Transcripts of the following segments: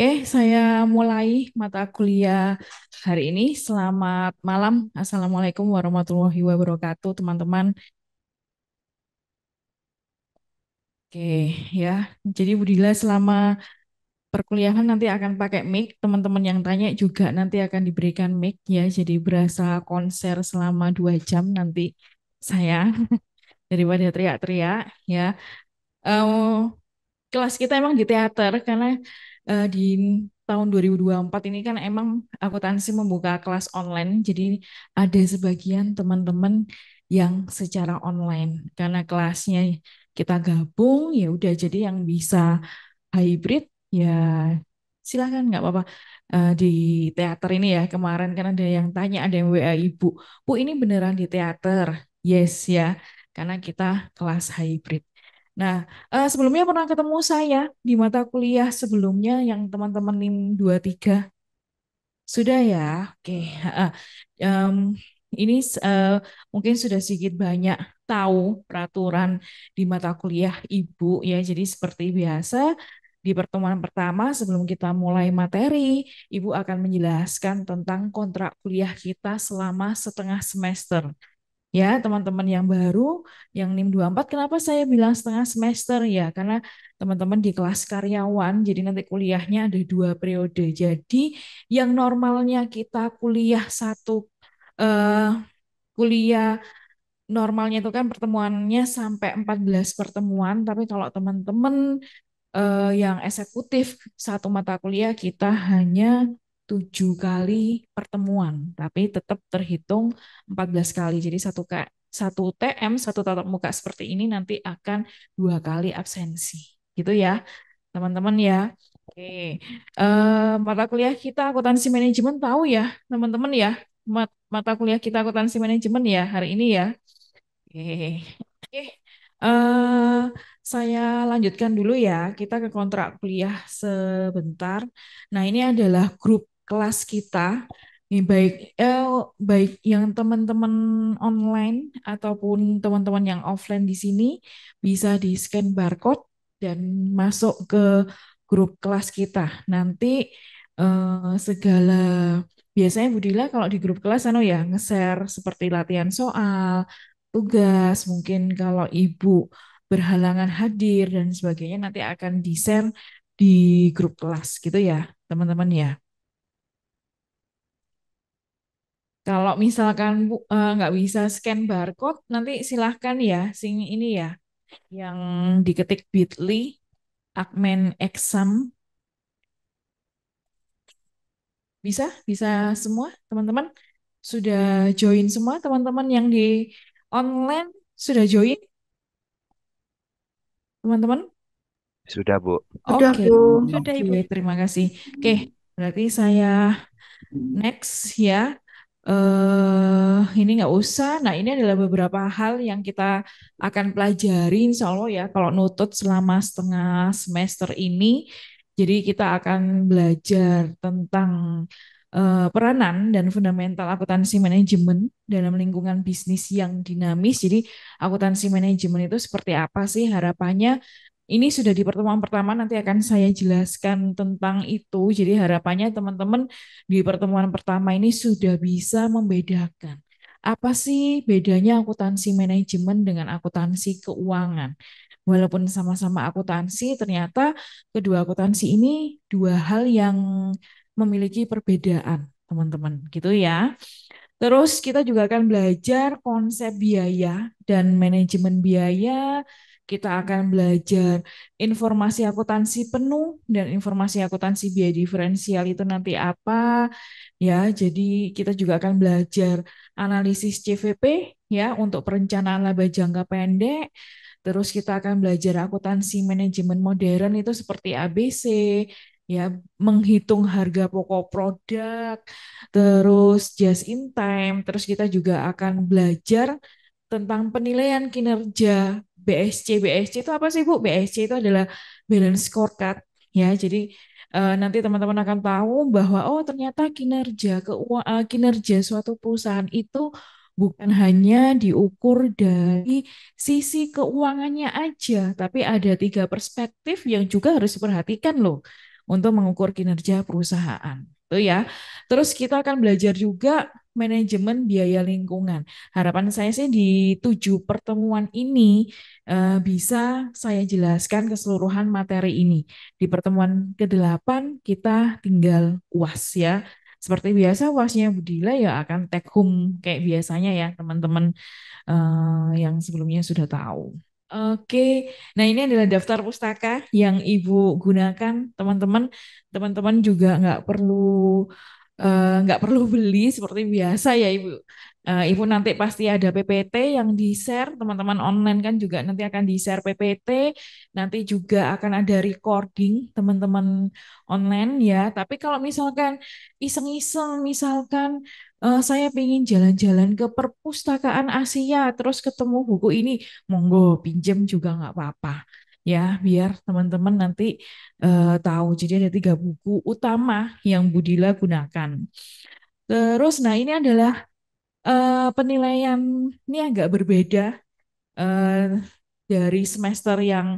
Oke, saya mulai mata kuliah hari ini. Selamat malam. Assalamualaikum warahmatullahi wabarakatuh, teman-teman. Oke, ya. Jadi Budila selama perkuliahan nanti akan pakai mic. Teman-teman yang tanya juga nanti akan diberikan mic ya. Jadi berasa konser selama dua jam nanti saya daripada teriak-teriak ya. Uh, kelas kita emang di teater karena uh, di tahun 2024 ini kan emang akuntansi membuka kelas online. Jadi ada sebagian teman-teman yang secara online karena kelasnya kita gabung ya udah jadi yang bisa hybrid ya silakan nggak apa-apa uh, di teater ini ya kemarin kan ada yang tanya ada yang WA ibu bu ini beneran di teater yes ya karena kita kelas hybrid Nah, uh, sebelumnya pernah ketemu saya di mata kuliah sebelumnya yang teman-teman NIM 23. Sudah ya, oke. Uh, um, ini uh, mungkin sudah sedikit banyak tahu peraturan di mata kuliah Ibu ya. Jadi seperti biasa di pertemuan pertama sebelum kita mulai materi, Ibu akan menjelaskan tentang kontrak kuliah kita selama setengah semester. Ya, teman-teman yang baru, yang NIM 24, kenapa saya bilang setengah semester ya? Karena teman-teman di kelas karyawan, jadi nanti kuliahnya ada dua periode. Jadi yang normalnya kita kuliah satu, eh, kuliah normalnya itu kan pertemuannya sampai 14 pertemuan, tapi kalau teman-teman eh, yang eksekutif satu mata kuliah kita hanya tujuh kali pertemuan, tapi tetap terhitung 14 kali. Jadi satu ke satu TM, satu tatap muka seperti ini nanti akan dua kali absensi. Gitu ya, teman-teman ya. Oke, uh, mata kuliah kita akuntansi manajemen tahu ya, teman-teman ya. Mat mata kuliah kita akuntansi manajemen ya hari ini ya. Oke. Oke. Uh, saya lanjutkan dulu ya. Kita ke kontrak kuliah sebentar. Nah, ini adalah grup kelas kita nih baik eh, baik yang teman-teman online ataupun teman-teman yang offline di sini bisa di scan barcode dan masuk ke grup kelas kita. Nanti eh, segala biasanya Budila kalau di grup kelas anu ya nge-share seperti latihan soal, tugas, mungkin kalau ibu berhalangan hadir dan sebagainya nanti akan di-share di grup kelas gitu ya, teman-teman ya. Kalau misalkan uh, nggak bisa scan barcode, nanti silahkan ya, sing ini ya, yang diketik bit.ly, Akmen Exam. Bisa? Bisa semua, teman-teman? Sudah join semua, teman-teman yang di online sudah join? Teman-teman? Sudah, Bu. Oke, okay. Bu. Sudah, Ibu. terima kasih. Oke, okay, hmm. berarti saya hmm. next ya. Uh, ini nggak usah. Nah ini adalah beberapa hal yang kita akan pelajari insya Allah ya kalau nutut selama setengah semester ini. Jadi kita akan belajar tentang uh, peranan dan fundamental akuntansi manajemen dalam lingkungan bisnis yang dinamis. Jadi akuntansi manajemen itu seperti apa sih harapannya ini sudah di pertemuan pertama nanti akan saya jelaskan tentang itu. Jadi harapannya teman-teman di pertemuan pertama ini sudah bisa membedakan apa sih bedanya akuntansi manajemen dengan akuntansi keuangan. Walaupun sama-sama akuntansi, ternyata kedua akuntansi ini dua hal yang memiliki perbedaan, teman-teman. Gitu ya. Terus kita juga akan belajar konsep biaya dan manajemen biaya, kita akan belajar informasi akuntansi penuh dan informasi akuntansi biaya diferensial itu nanti apa ya. Jadi kita juga akan belajar analisis CVP ya untuk perencanaan laba jangka pendek. Terus kita akan belajar akuntansi manajemen modern itu seperti ABC, ya menghitung harga pokok produk, terus just in time, terus kita juga akan belajar tentang penilaian kinerja BSC. BSC itu apa sih Bu? BSC itu adalah balance scorecard ya. Jadi uh, nanti teman-teman akan tahu bahwa oh ternyata kinerja keuangan uh, eh, kinerja suatu perusahaan itu bukan hanya diukur dari sisi keuangannya aja, tapi ada tiga perspektif yang juga harus diperhatikan loh untuk mengukur kinerja perusahaan. Itu ya. Terus kita akan belajar juga manajemen biaya lingkungan. Harapan saya sih di tujuh pertemuan ini uh, bisa saya jelaskan keseluruhan materi ini. Di pertemuan ke-8 kita tinggal UAS ya. Seperti biasa UASnya Budila ya akan take home kayak biasanya ya teman-teman uh, yang sebelumnya sudah tahu. Oke, nah ini adalah daftar pustaka yang Ibu gunakan, teman-teman. Teman-teman juga nggak perlu Eh, nggak uh, perlu beli seperti biasa ya Ibu. Uh, Ibu nanti pasti ada PPT yang di-share, teman-teman online kan juga nanti akan di-share PPT, nanti juga akan ada recording teman-teman online ya. Tapi kalau misalkan iseng-iseng misalkan uh, saya ingin jalan-jalan ke perpustakaan Asia terus ketemu buku ini, monggo pinjam juga nggak apa-apa ya biar teman-teman nanti uh, tahu. Jadi ada tiga buku utama yang Budila gunakan. Terus, nah ini adalah uh, penilaian ini agak berbeda uh, dari semester yang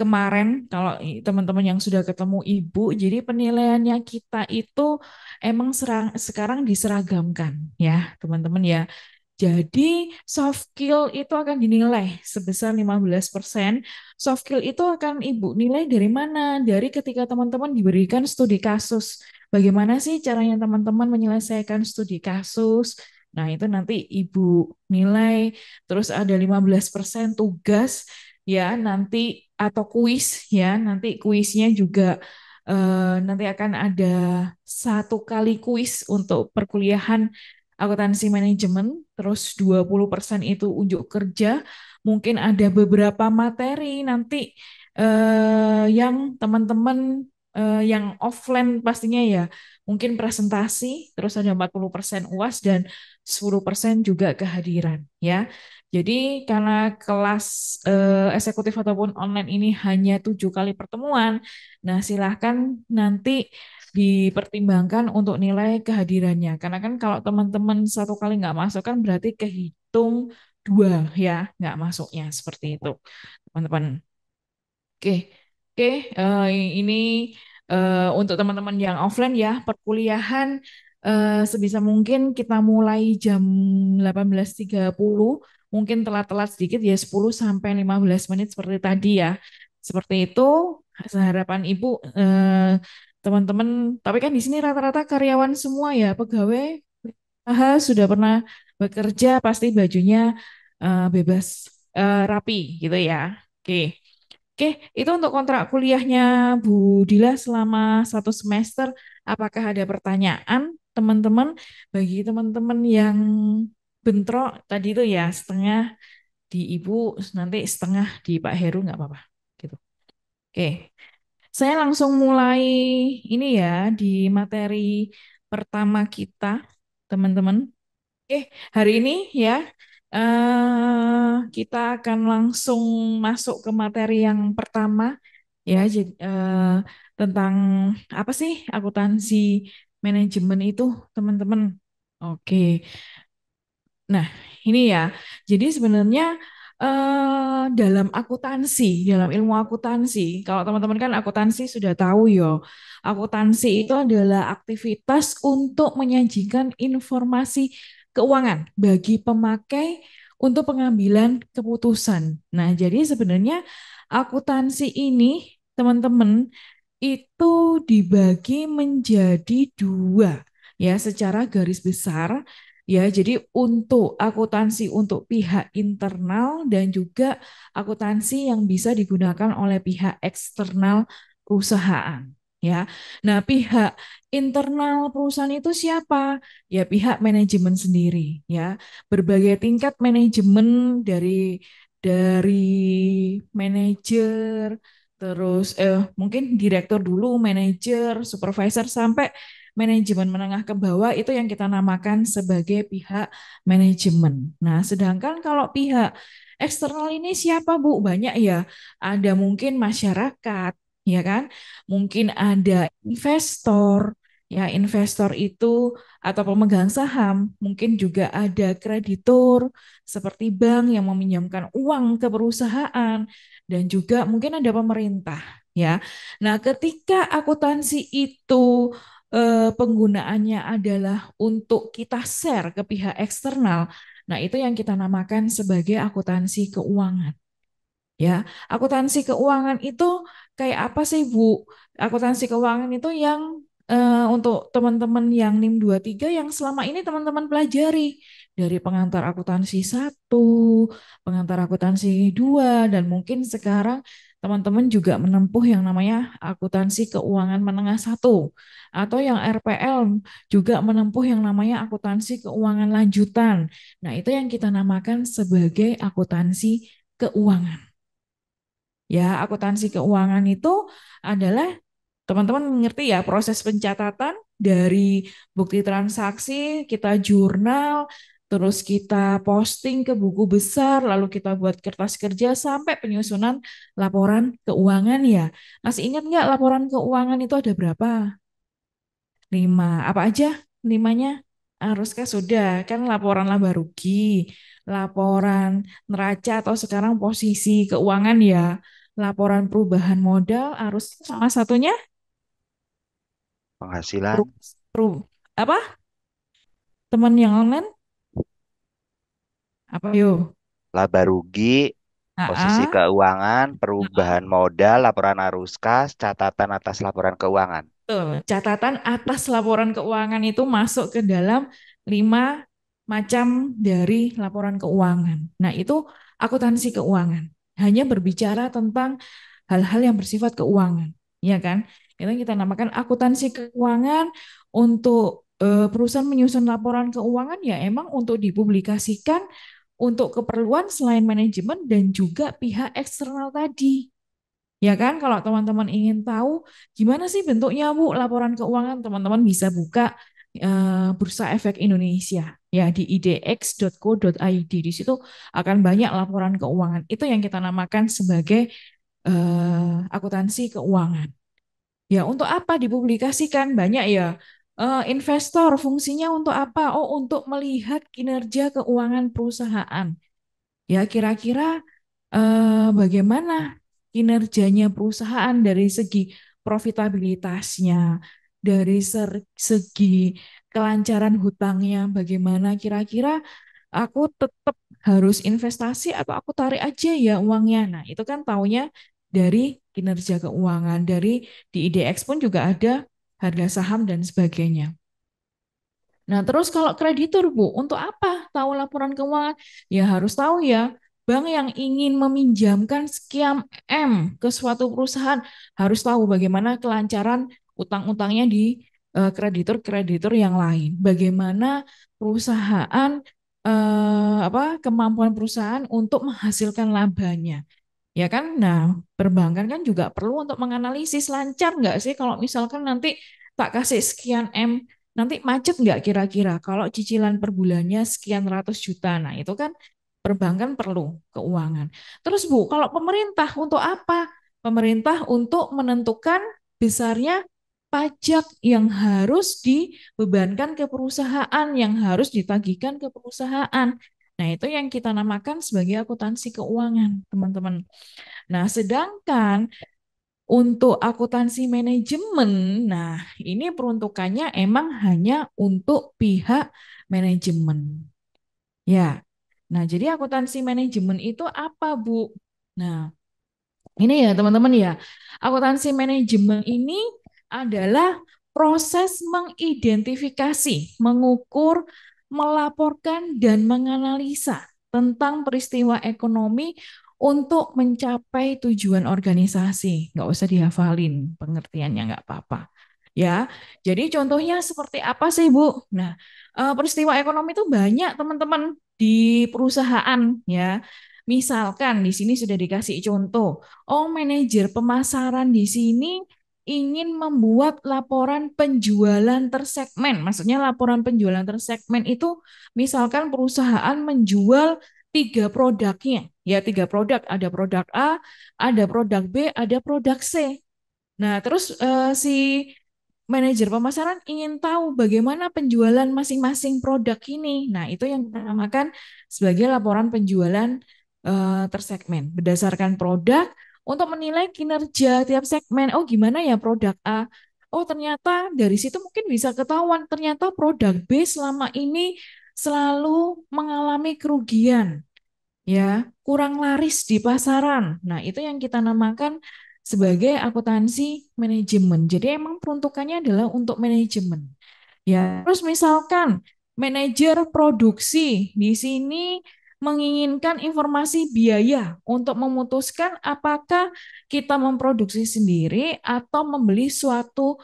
kemarin kalau teman-teman yang sudah ketemu ibu jadi penilaiannya kita itu emang serang, sekarang diseragamkan ya teman-teman ya jadi soft skill itu akan dinilai sebesar 15%. Soft skill itu akan Ibu nilai dari mana? Dari ketika teman-teman diberikan studi kasus. Bagaimana sih caranya teman-teman menyelesaikan studi kasus? Nah, itu nanti Ibu nilai. Terus ada 15% tugas ya nanti atau kuis ya. Nanti kuisnya juga Uh, nanti akan ada satu kali kuis untuk perkuliahan akuntansi manajemen, terus 20% itu unjuk kerja, mungkin ada beberapa materi nanti eh, yang teman-teman eh, yang offline pastinya ya, mungkin presentasi, terus ada 40% UAS dan 10% juga kehadiran ya. Jadi karena kelas eh, eksekutif ataupun online ini hanya tujuh kali pertemuan, nah silahkan nanti dipertimbangkan untuk nilai kehadirannya. Karena kan kalau teman-teman satu kali nggak masuk kan berarti kehitung dua ya nggak masuknya seperti itu teman-teman. Oke, oke uh, ini uh, untuk teman-teman yang offline ya perkuliahan uh, sebisa mungkin kita mulai jam 18.30 mungkin telat-telat sedikit ya 10 sampai 15 menit seperti tadi ya. Seperti itu harapan Ibu eh, teman-teman tapi kan di sini rata-rata karyawan semua ya pegawai aha, sudah pernah bekerja pasti bajunya uh, bebas uh, rapi gitu ya oke oke itu untuk kontrak kuliahnya Bu Dila selama satu semester apakah ada pertanyaan teman-teman bagi teman-teman yang bentrok tadi itu ya setengah di ibu nanti setengah di Pak Heru nggak apa-apa gitu oke saya langsung mulai ini ya di materi pertama kita, teman-teman. Eh, hari ini ya uh, kita akan langsung masuk ke materi yang pertama ya uh, tentang apa sih akuntansi manajemen itu, teman-teman. Oke. Nah, ini ya. Jadi sebenarnya Eh, dalam akuntansi, dalam ilmu akuntansi. Kalau teman-teman kan akuntansi sudah tahu yo. Akuntansi itu adalah aktivitas untuk menyajikan informasi keuangan bagi pemakai untuk pengambilan keputusan. Nah, jadi sebenarnya akuntansi ini teman-teman itu dibagi menjadi dua ya secara garis besar Ya, jadi untuk akuntansi untuk pihak internal dan juga akuntansi yang bisa digunakan oleh pihak eksternal perusahaan, ya. Nah, pihak internal perusahaan itu siapa? Ya, pihak manajemen sendiri, ya. Berbagai tingkat manajemen dari dari manajer terus eh mungkin direktur dulu, manajer, supervisor sampai manajemen menengah ke bawah itu yang kita namakan sebagai pihak manajemen. Nah, sedangkan kalau pihak eksternal ini siapa, Bu? Banyak ya. Ada mungkin masyarakat, ya kan? Mungkin ada investor, ya investor itu atau pemegang saham, mungkin juga ada kreditur seperti bank yang meminjamkan uang ke perusahaan dan juga mungkin ada pemerintah ya. Nah, ketika akuntansi itu Eh, penggunaannya adalah untuk kita share ke pihak eksternal, nah itu yang kita namakan sebagai akuntansi keuangan. Ya, akuntansi keuangan itu kayak apa sih, Bu? Akuntansi keuangan itu yang uh, untuk teman-teman yang NIM 23 yang selama ini teman-teman pelajari dari pengantar akuntansi 1, pengantar akuntansi 2 dan mungkin sekarang teman-teman juga menempuh yang namanya akuntansi keuangan menengah satu atau yang RPL juga menempuh yang namanya akuntansi keuangan lanjutan. Nah, itu yang kita namakan sebagai akuntansi keuangan. Ya, akuntansi keuangan itu adalah teman-teman mengerti ya proses pencatatan dari bukti transaksi, kita jurnal, terus kita posting ke buku besar, lalu kita buat kertas kerja sampai penyusunan laporan keuangan ya. Masih ingat nggak laporan keuangan itu ada berapa? Lima. Apa aja limanya? Haruskah sudah, kan laporan laba rugi, laporan neraca atau sekarang posisi keuangan ya, laporan perubahan modal, harus sama satunya? Penghasilan. apa? Teman yang online? Apa yuk? Laba rugi, posisi keuangan, perubahan modal, laporan arus kas, catatan atas laporan keuangan. Catatan atas laporan keuangan itu masuk ke dalam lima macam dari laporan keuangan. Nah, itu akuntansi keuangan. Hanya berbicara tentang hal-hal yang bersifat keuangan, ya kan? Itu kita namakan akuntansi keuangan untuk eh, perusahaan menyusun laporan keuangan ya emang untuk dipublikasikan untuk keperluan selain manajemen dan juga pihak eksternal tadi. Ya kan, kalau teman-teman ingin tahu gimana sih bentuknya Bu laporan keuangan, teman-teman bisa buka uh, Bursa Efek Indonesia ya di idx.co.id. Di situ akan banyak laporan keuangan. Itu yang kita namakan sebagai uh, akuntansi keuangan. Ya, untuk apa dipublikasikan? Banyak ya uh, investor fungsinya untuk apa? Oh, untuk melihat kinerja keuangan perusahaan. Ya, kira-kira uh, bagaimana kinerjanya perusahaan dari segi profitabilitasnya, dari segi kelancaran hutangnya, bagaimana kira-kira aku tetap harus investasi atau aku tarik aja ya uangnya. Nah, itu kan taunya dari kinerja keuangan, dari di IDX pun juga ada harga saham dan sebagainya. Nah, terus kalau kreditur, Bu, untuk apa tahu laporan keuangan? Ya harus tahu ya, bank yang ingin meminjamkan sekian M ke suatu perusahaan harus tahu bagaimana kelancaran utang-utangnya di e, kreditur-kreditur uh, yang lain. Bagaimana perusahaan uh, apa kemampuan perusahaan untuk menghasilkan labanya. Ya kan? Nah, perbankan kan juga perlu untuk menganalisis lancar nggak sih kalau misalkan nanti tak kasih sekian M, nanti macet nggak kira-kira kalau cicilan per bulannya sekian ratus juta. Nah, itu kan perbankan perlu keuangan. Terus Bu, kalau pemerintah untuk apa? Pemerintah untuk menentukan besarnya pajak yang harus dibebankan ke perusahaan, yang harus ditagihkan ke perusahaan. Nah, itu yang kita namakan sebagai akuntansi keuangan, teman-teman. Nah, sedangkan untuk akuntansi manajemen, nah ini peruntukannya emang hanya untuk pihak manajemen. Ya, nah jadi akuntansi manajemen itu apa Bu? Nah, ini ya teman-teman ya, akuntansi manajemen ini adalah proses mengidentifikasi, mengukur melaporkan dan menganalisa tentang peristiwa ekonomi untuk mencapai tujuan organisasi. Nggak usah dihafalin, pengertiannya nggak apa-apa. Ya, jadi contohnya seperti apa sih Bu? Nah, eh, peristiwa ekonomi itu banyak teman-teman di perusahaan ya. Misalkan di sini sudah dikasih contoh, oh manajer pemasaran di sini ingin membuat laporan penjualan tersegmen. Maksudnya laporan penjualan tersegmen itu misalkan perusahaan menjual tiga produknya. Ya, tiga produk. Ada produk A, ada produk B, ada produk C. Nah, terus uh, si manajer pemasaran ingin tahu bagaimana penjualan masing-masing produk ini. Nah, itu yang kita namakan sebagai laporan penjualan uh, tersegmen berdasarkan produk, untuk menilai kinerja tiap segmen. Oh, gimana ya produk A? Oh, ternyata dari situ mungkin bisa ketahuan ternyata produk B selama ini selalu mengalami kerugian. Ya, kurang laris di pasaran. Nah, itu yang kita namakan sebagai akuntansi manajemen. Jadi emang peruntukannya adalah untuk manajemen. Ya, terus misalkan manajer produksi di sini menginginkan informasi biaya untuk memutuskan apakah kita memproduksi sendiri atau membeli suatu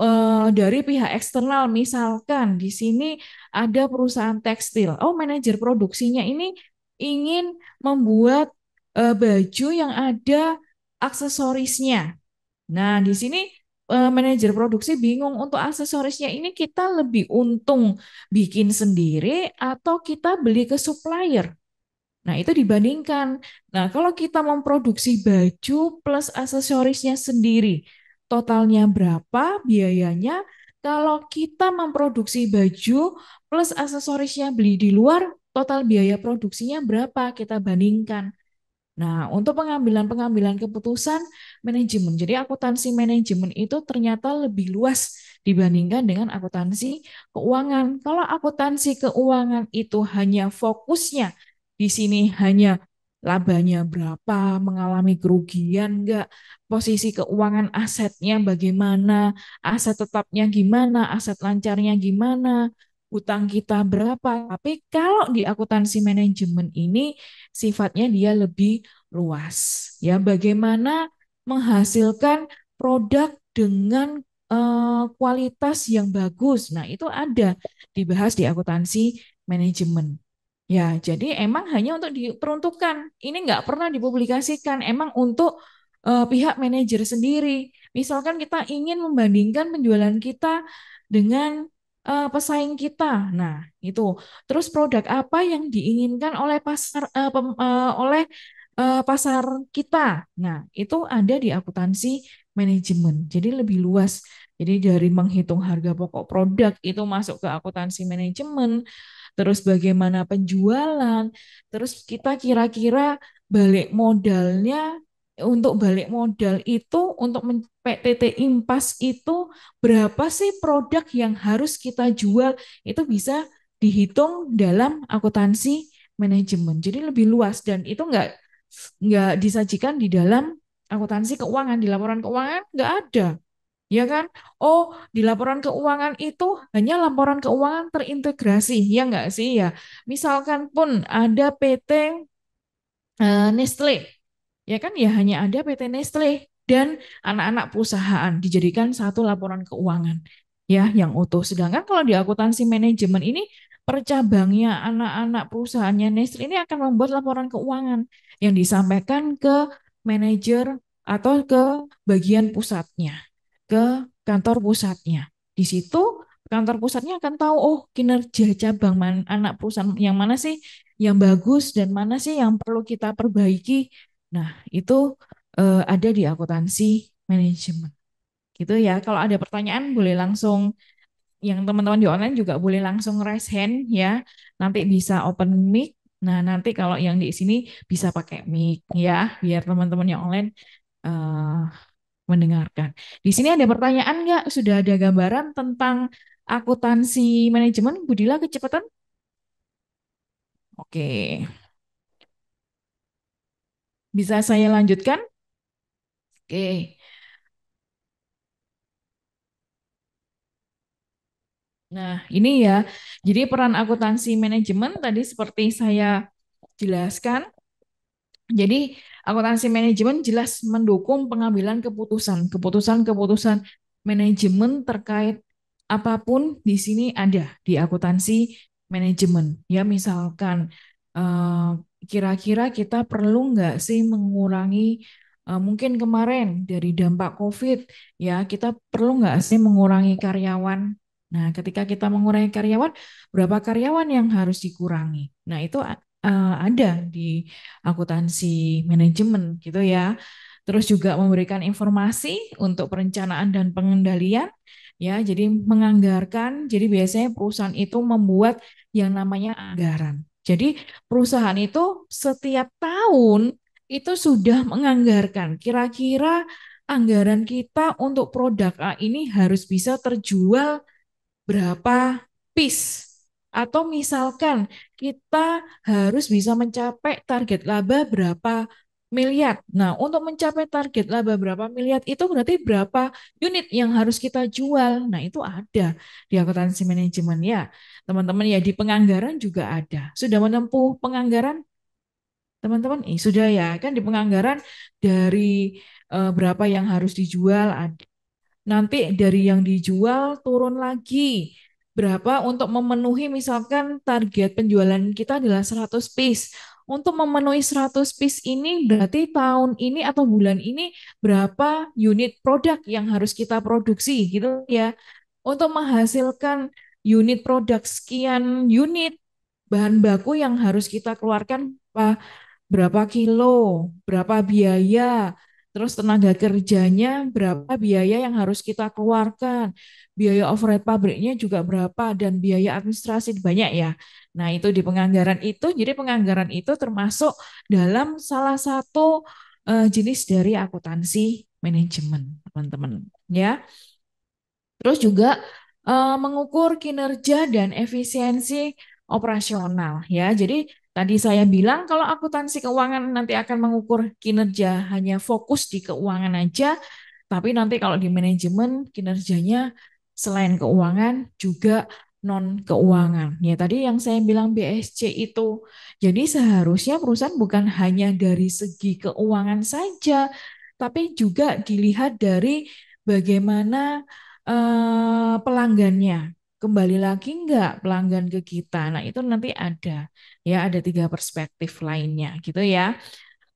uh, dari pihak eksternal. Misalkan di sini ada perusahaan tekstil. Oh, manajer produksinya ini ingin membuat uh, baju yang ada aksesorisnya. Nah, di sini uh, manajer produksi bingung untuk aksesorisnya ini kita lebih untung bikin sendiri atau kita beli ke supplier. Nah, itu dibandingkan. Nah, kalau kita memproduksi baju plus aksesorisnya sendiri, totalnya berapa biayanya? Kalau kita memproduksi baju plus aksesorisnya beli di luar, total biaya produksinya berapa? Kita bandingkan. Nah, untuk pengambilan-pengambilan keputusan, manajemen. Jadi akuntansi manajemen itu ternyata lebih luas dibandingkan dengan akuntansi keuangan. Kalau akuntansi keuangan itu hanya fokusnya di sini hanya labanya berapa, mengalami kerugian enggak, posisi keuangan asetnya bagaimana, aset tetapnya gimana, aset lancarnya gimana, utang kita berapa. Tapi kalau di akuntansi manajemen ini sifatnya dia lebih luas. Ya, bagaimana menghasilkan produk dengan uh, kualitas yang bagus. Nah, itu ada dibahas di akuntansi manajemen. Ya, jadi emang hanya untuk diperuntukkan. Ini nggak pernah dipublikasikan. Emang untuk uh, pihak manajer sendiri. Misalkan kita ingin membandingkan penjualan kita dengan uh, pesaing kita. Nah, itu. Terus produk apa yang diinginkan oleh pasar uh, pem, uh, oleh uh, pasar kita. Nah, itu ada di akuntansi manajemen. Jadi lebih luas. Jadi dari menghitung harga pokok produk itu masuk ke akuntansi manajemen, terus bagaimana penjualan, terus kita kira-kira balik modalnya untuk balik modal itu untuk PTT impas itu berapa sih produk yang harus kita jual itu bisa dihitung dalam akuntansi manajemen. Jadi lebih luas dan itu enggak nggak disajikan di dalam akuntansi keuangan, di laporan keuangan nggak ada. Ya kan? Oh, di laporan keuangan itu hanya laporan keuangan terintegrasi, ya nggak sih ya? Misalkan pun ada PT uh, eh, Nestle, ya kan ya hanya ada PT Nestle dan anak-anak perusahaan dijadikan satu laporan keuangan ya yang utuh. Sedangkan kalau di akuntansi manajemen ini percabangnya anak-anak perusahaannya Nestle ini akan membuat laporan keuangan yang disampaikan ke manajer atau ke bagian pusatnya, ke kantor pusatnya. Di situ kantor pusatnya akan tahu oh kinerja cabang man, anak perusahaan yang mana sih yang bagus dan mana sih yang perlu kita perbaiki. Nah, itu eh, ada di akuntansi manajemen. Gitu ya. Kalau ada pertanyaan boleh langsung yang teman-teman di online juga boleh langsung raise hand ya. Nanti bisa open mic Nah, nanti kalau yang di sini bisa pakai mic ya, biar teman-teman yang online uh, mendengarkan. Di sini ada pertanyaan nggak? Sudah ada gambaran tentang akuntansi manajemen Budila kecepatan? Oke. Bisa saya lanjutkan? Oke. Nah, ini ya. Jadi peran akuntansi manajemen tadi seperti saya jelaskan. Jadi akuntansi manajemen jelas mendukung pengambilan keputusan, keputusan-keputusan manajemen terkait apapun di sini ada di akuntansi manajemen. Ya, misalkan eh, kira-kira kita perlu nggak sih mengurangi eh, mungkin kemarin dari dampak COVID ya kita perlu nggak sih mengurangi karyawan Nah, ketika kita mengurangi karyawan, berapa karyawan yang harus dikurangi? Nah, itu uh, ada di akuntansi manajemen gitu ya. Terus juga memberikan informasi untuk perencanaan dan pengendalian ya. Jadi menganggarkan, jadi biasanya perusahaan itu membuat yang namanya anggaran. Jadi perusahaan itu setiap tahun itu sudah menganggarkan kira-kira anggaran kita untuk produk A ini harus bisa terjual berapa piece atau misalkan kita harus bisa mencapai target laba berapa miliar. Nah, untuk mencapai target laba berapa miliar itu berarti berapa unit yang harus kita jual. Nah, itu ada di akuntansi manajemen ya. Teman-teman ya di penganggaran juga ada. Sudah menempuh penganggaran teman-teman? Eh, sudah ya. Kan di penganggaran dari eh, berapa yang harus dijual ada Nanti dari yang dijual turun lagi. Berapa untuk memenuhi misalkan target penjualan kita adalah 100 piece. Untuk memenuhi 100 piece ini berarti tahun ini atau bulan ini berapa unit produk yang harus kita produksi gitu ya. Untuk menghasilkan unit produk sekian unit bahan baku yang harus kita keluarkan berapa kilo, berapa biaya, terus tenaga kerjanya berapa biaya yang harus kita keluarkan, biaya overhead pabriknya juga berapa, dan biaya administrasi banyak ya. Nah, itu di penganggaran itu, jadi penganggaran itu termasuk dalam salah satu uh, jenis dari akuntansi manajemen, teman-teman. Ya, terus juga uh, mengukur kinerja dan efisiensi operasional ya. Jadi Tadi saya bilang kalau akuntansi keuangan nanti akan mengukur kinerja hanya fokus di keuangan aja, tapi nanti kalau di manajemen kinerjanya selain keuangan juga non keuangan. Ya tadi yang saya bilang BSC itu. Jadi seharusnya perusahaan bukan hanya dari segi keuangan saja, tapi juga dilihat dari bagaimana eh, pelanggannya kembali lagi enggak pelanggan ke kita. Nah itu nanti ada ya ada tiga perspektif lainnya gitu ya.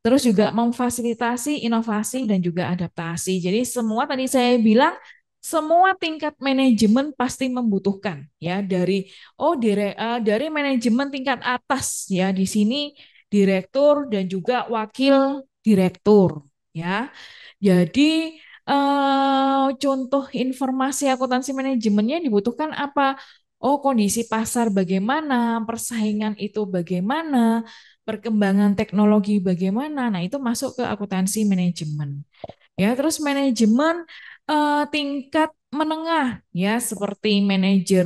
Terus juga memfasilitasi inovasi dan juga adaptasi. Jadi semua tadi saya bilang semua tingkat manajemen pasti membutuhkan ya dari oh dire, uh, dari manajemen tingkat atas ya di sini direktur dan juga wakil direktur ya. Jadi uh, contoh informasi akuntansi manajemennya dibutuhkan apa? Oh, kondisi pasar bagaimana, persaingan itu bagaimana, perkembangan teknologi bagaimana. Nah, itu masuk ke akuntansi manajemen. Ya, terus manajemen uh, tingkat menengah ya seperti manajer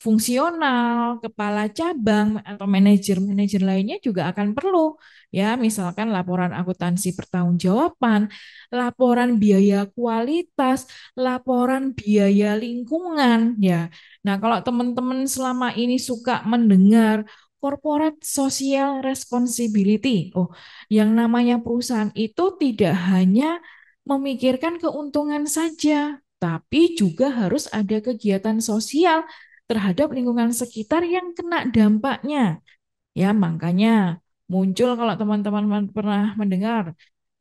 fungsional, kepala cabang atau manajer-manajer lainnya juga akan perlu ya, misalkan laporan akuntansi pertanggungjawaban, laporan biaya kualitas, laporan biaya lingkungan ya. Nah, kalau teman-teman selama ini suka mendengar corporate social responsibility. Oh, yang namanya perusahaan itu tidak hanya memikirkan keuntungan saja, tapi juga harus ada kegiatan sosial terhadap lingkungan sekitar yang kena dampaknya. Ya, makanya muncul kalau teman-teman pernah mendengar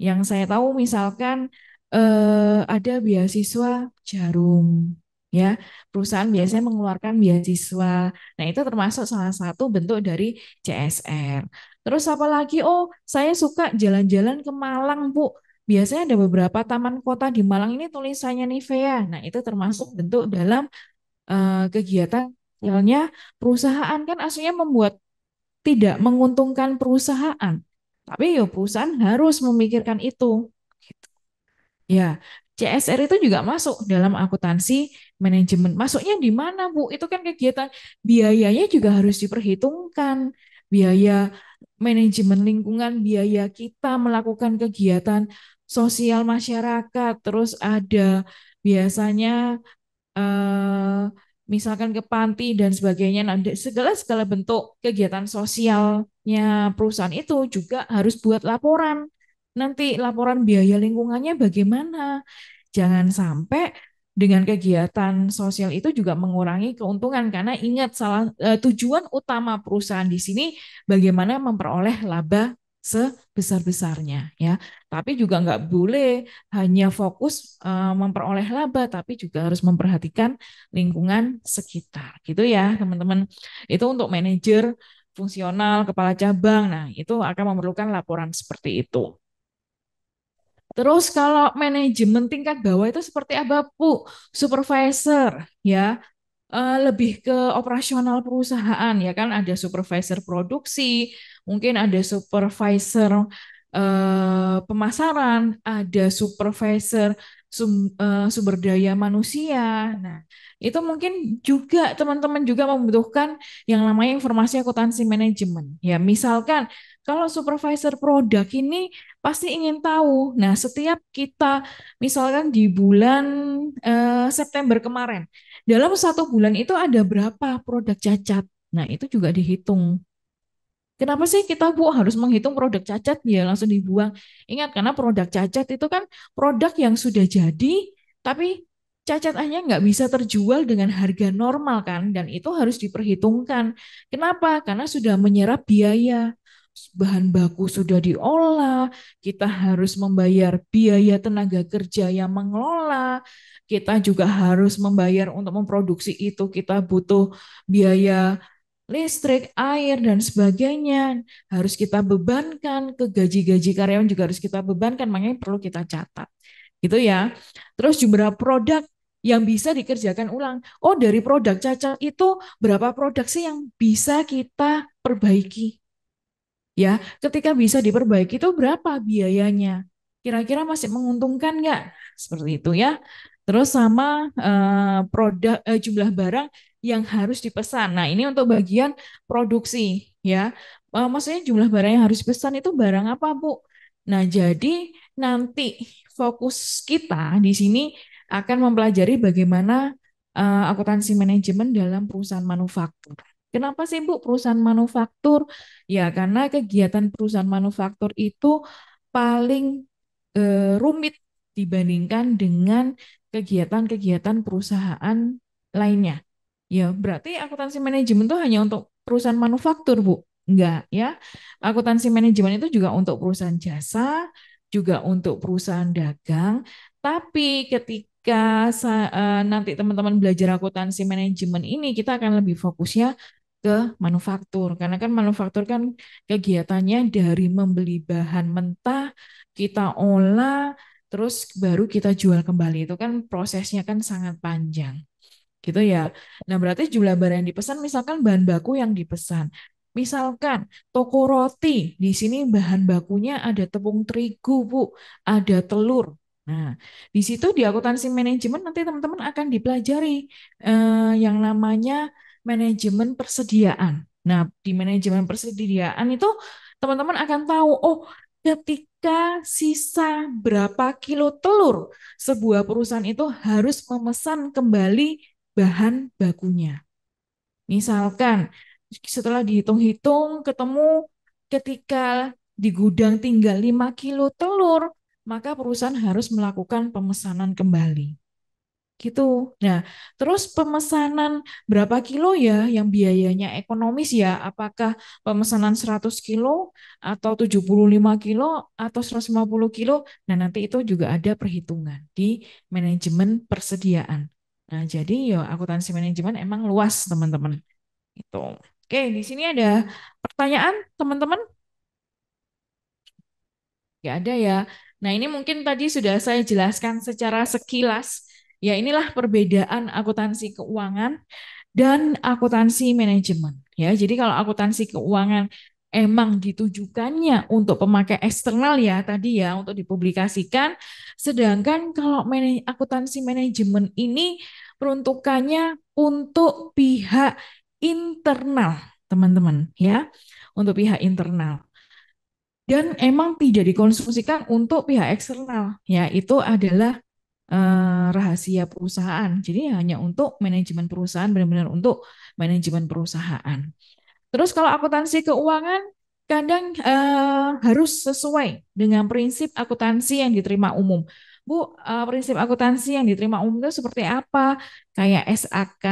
yang saya tahu misalkan eh, ada beasiswa jarum ya perusahaan biasanya mengeluarkan beasiswa nah itu termasuk salah satu bentuk dari CSR terus apalagi oh saya suka jalan-jalan ke Malang bu biasanya ada beberapa taman kota di Malang ini tulisannya Nivea nah itu termasuk bentuk dalam uh, kegiatan misalnya perusahaan kan aslinya membuat tidak menguntungkan perusahaan tapi ya perusahaan harus memikirkan itu gitu. ya CSR itu juga masuk dalam akuntansi manajemen masuknya di mana Bu itu kan kegiatan biayanya juga harus diperhitungkan biaya manajemen lingkungan, biaya kita melakukan kegiatan sosial masyarakat, terus ada biasanya Eh, misalkan ke panti dan sebagainya. Nah, segala segala bentuk kegiatan sosialnya perusahaan itu juga harus buat laporan. Nanti laporan biaya lingkungannya bagaimana? Jangan sampai dengan kegiatan sosial itu juga mengurangi keuntungan karena ingat salah eh, tujuan utama perusahaan di sini bagaimana memperoleh laba sebesar-besarnya ya. Tapi juga nggak boleh hanya fokus uh, memperoleh laba tapi juga harus memperhatikan lingkungan sekitar gitu ya teman-teman. Itu untuk manajer fungsional kepala cabang. Nah, itu akan memerlukan laporan seperti itu. Terus kalau manajemen tingkat bawah itu seperti apa, Bu? Supervisor ya eh, lebih ke operasional perusahaan ya kan ada supervisor produksi, mungkin ada supervisor eh, pemasaran, ada supervisor sum, uh, sumber daya manusia. Nah, itu mungkin juga teman-teman juga membutuhkan yang namanya informasi akuntansi manajemen. Ya, misalkan kalau supervisor produk ini pasti ingin tahu. Nah, setiap kita misalkan di bulan eh, September kemarin, dalam satu bulan itu ada berapa produk cacat. Nah, itu juga dihitung. Kenapa sih kita bu harus menghitung produk cacat ya langsung dibuang? Ingat karena produk cacat itu kan produk yang sudah jadi tapi cacat hanya nggak bisa terjual dengan harga normal kan dan itu harus diperhitungkan. Kenapa? Karena sudah menyerap biaya bahan baku sudah diolah, kita harus membayar biaya tenaga kerja yang mengelola, kita juga harus membayar untuk memproduksi itu, kita butuh biaya listrik, air, dan sebagainya harus kita bebankan ke gaji-gaji karyawan juga harus kita bebankan, makanya perlu kita catat. Gitu ya. Terus jumlah produk yang bisa dikerjakan ulang. Oh, dari produk cacat itu berapa produk sih yang bisa kita perbaiki? Ya, ketika bisa diperbaiki itu berapa biayanya? Kira-kira masih menguntungkan nggak? Seperti itu ya. Terus sama uh, produk uh, jumlah barang yang harus dipesan. Nah, ini untuk bagian produksi ya. Eh, maksudnya jumlah barang yang harus dipesan itu barang apa, Bu? Nah, jadi nanti fokus kita di sini akan mempelajari bagaimana uh, akuntansi manajemen dalam perusahaan manufaktur. Kenapa sih Bu perusahaan manufaktur? Ya, karena kegiatan perusahaan manufaktur itu paling uh, rumit dibandingkan dengan kegiatan-kegiatan perusahaan lainnya. Ya, berarti akuntansi manajemen itu hanya untuk perusahaan manufaktur, Bu. Enggak, ya. Akuntansi manajemen itu juga untuk perusahaan jasa, juga untuk perusahaan dagang, tapi ketika eh, nanti teman-teman belajar akuntansi manajemen ini, kita akan lebih fokusnya ke manufaktur karena kan manufaktur kan kegiatannya dari membeli bahan mentah kita olah terus baru kita jual kembali itu kan prosesnya kan sangat panjang gitu ya. Nah, berarti jumlah barang yang dipesan misalkan bahan baku yang dipesan. Misalkan toko roti, di sini bahan bakunya ada tepung terigu, Bu, ada telur. Nah, di situ di akuntansi manajemen nanti teman-teman akan dipelajari eh, yang namanya manajemen persediaan. Nah, di manajemen persediaan itu teman-teman akan tahu, oh ketika sisa berapa kilo telur sebuah perusahaan itu harus memesan kembali bahan bakunya. Misalkan setelah dihitung-hitung ketemu ketika di gudang tinggal 5 kilo telur, maka perusahaan harus melakukan pemesanan kembali. Gitu. Nah, terus pemesanan berapa kilo ya yang biayanya ekonomis ya? Apakah pemesanan 100 kilo atau 75 kilo atau 150 kilo? Nah, nanti itu juga ada perhitungan di manajemen persediaan. Nah, jadi yo ya akuntansi manajemen emang luas, teman-teman. Itu. Oke, di sini ada pertanyaan, teman-teman? Ya ada ya. Nah, ini mungkin tadi sudah saya jelaskan secara sekilas. Ya, inilah perbedaan akuntansi keuangan dan akuntansi manajemen. Ya, jadi kalau akuntansi keuangan emang ditujukannya untuk pemakai eksternal ya tadi ya untuk dipublikasikan. Sedangkan kalau manaj akuntansi manajemen ini peruntukannya untuk pihak internal, teman-teman ya, untuk pihak internal. Dan emang tidak dikonsumsikan untuk pihak eksternal, ya itu adalah eh, rahasia perusahaan. Jadi hanya untuk manajemen perusahaan, benar-benar untuk manajemen perusahaan. Terus kalau akuntansi keuangan kadang eh, harus sesuai dengan prinsip akuntansi yang diterima umum. Bu, eh, prinsip akuntansi yang diterima umum itu seperti apa? Kayak SAK,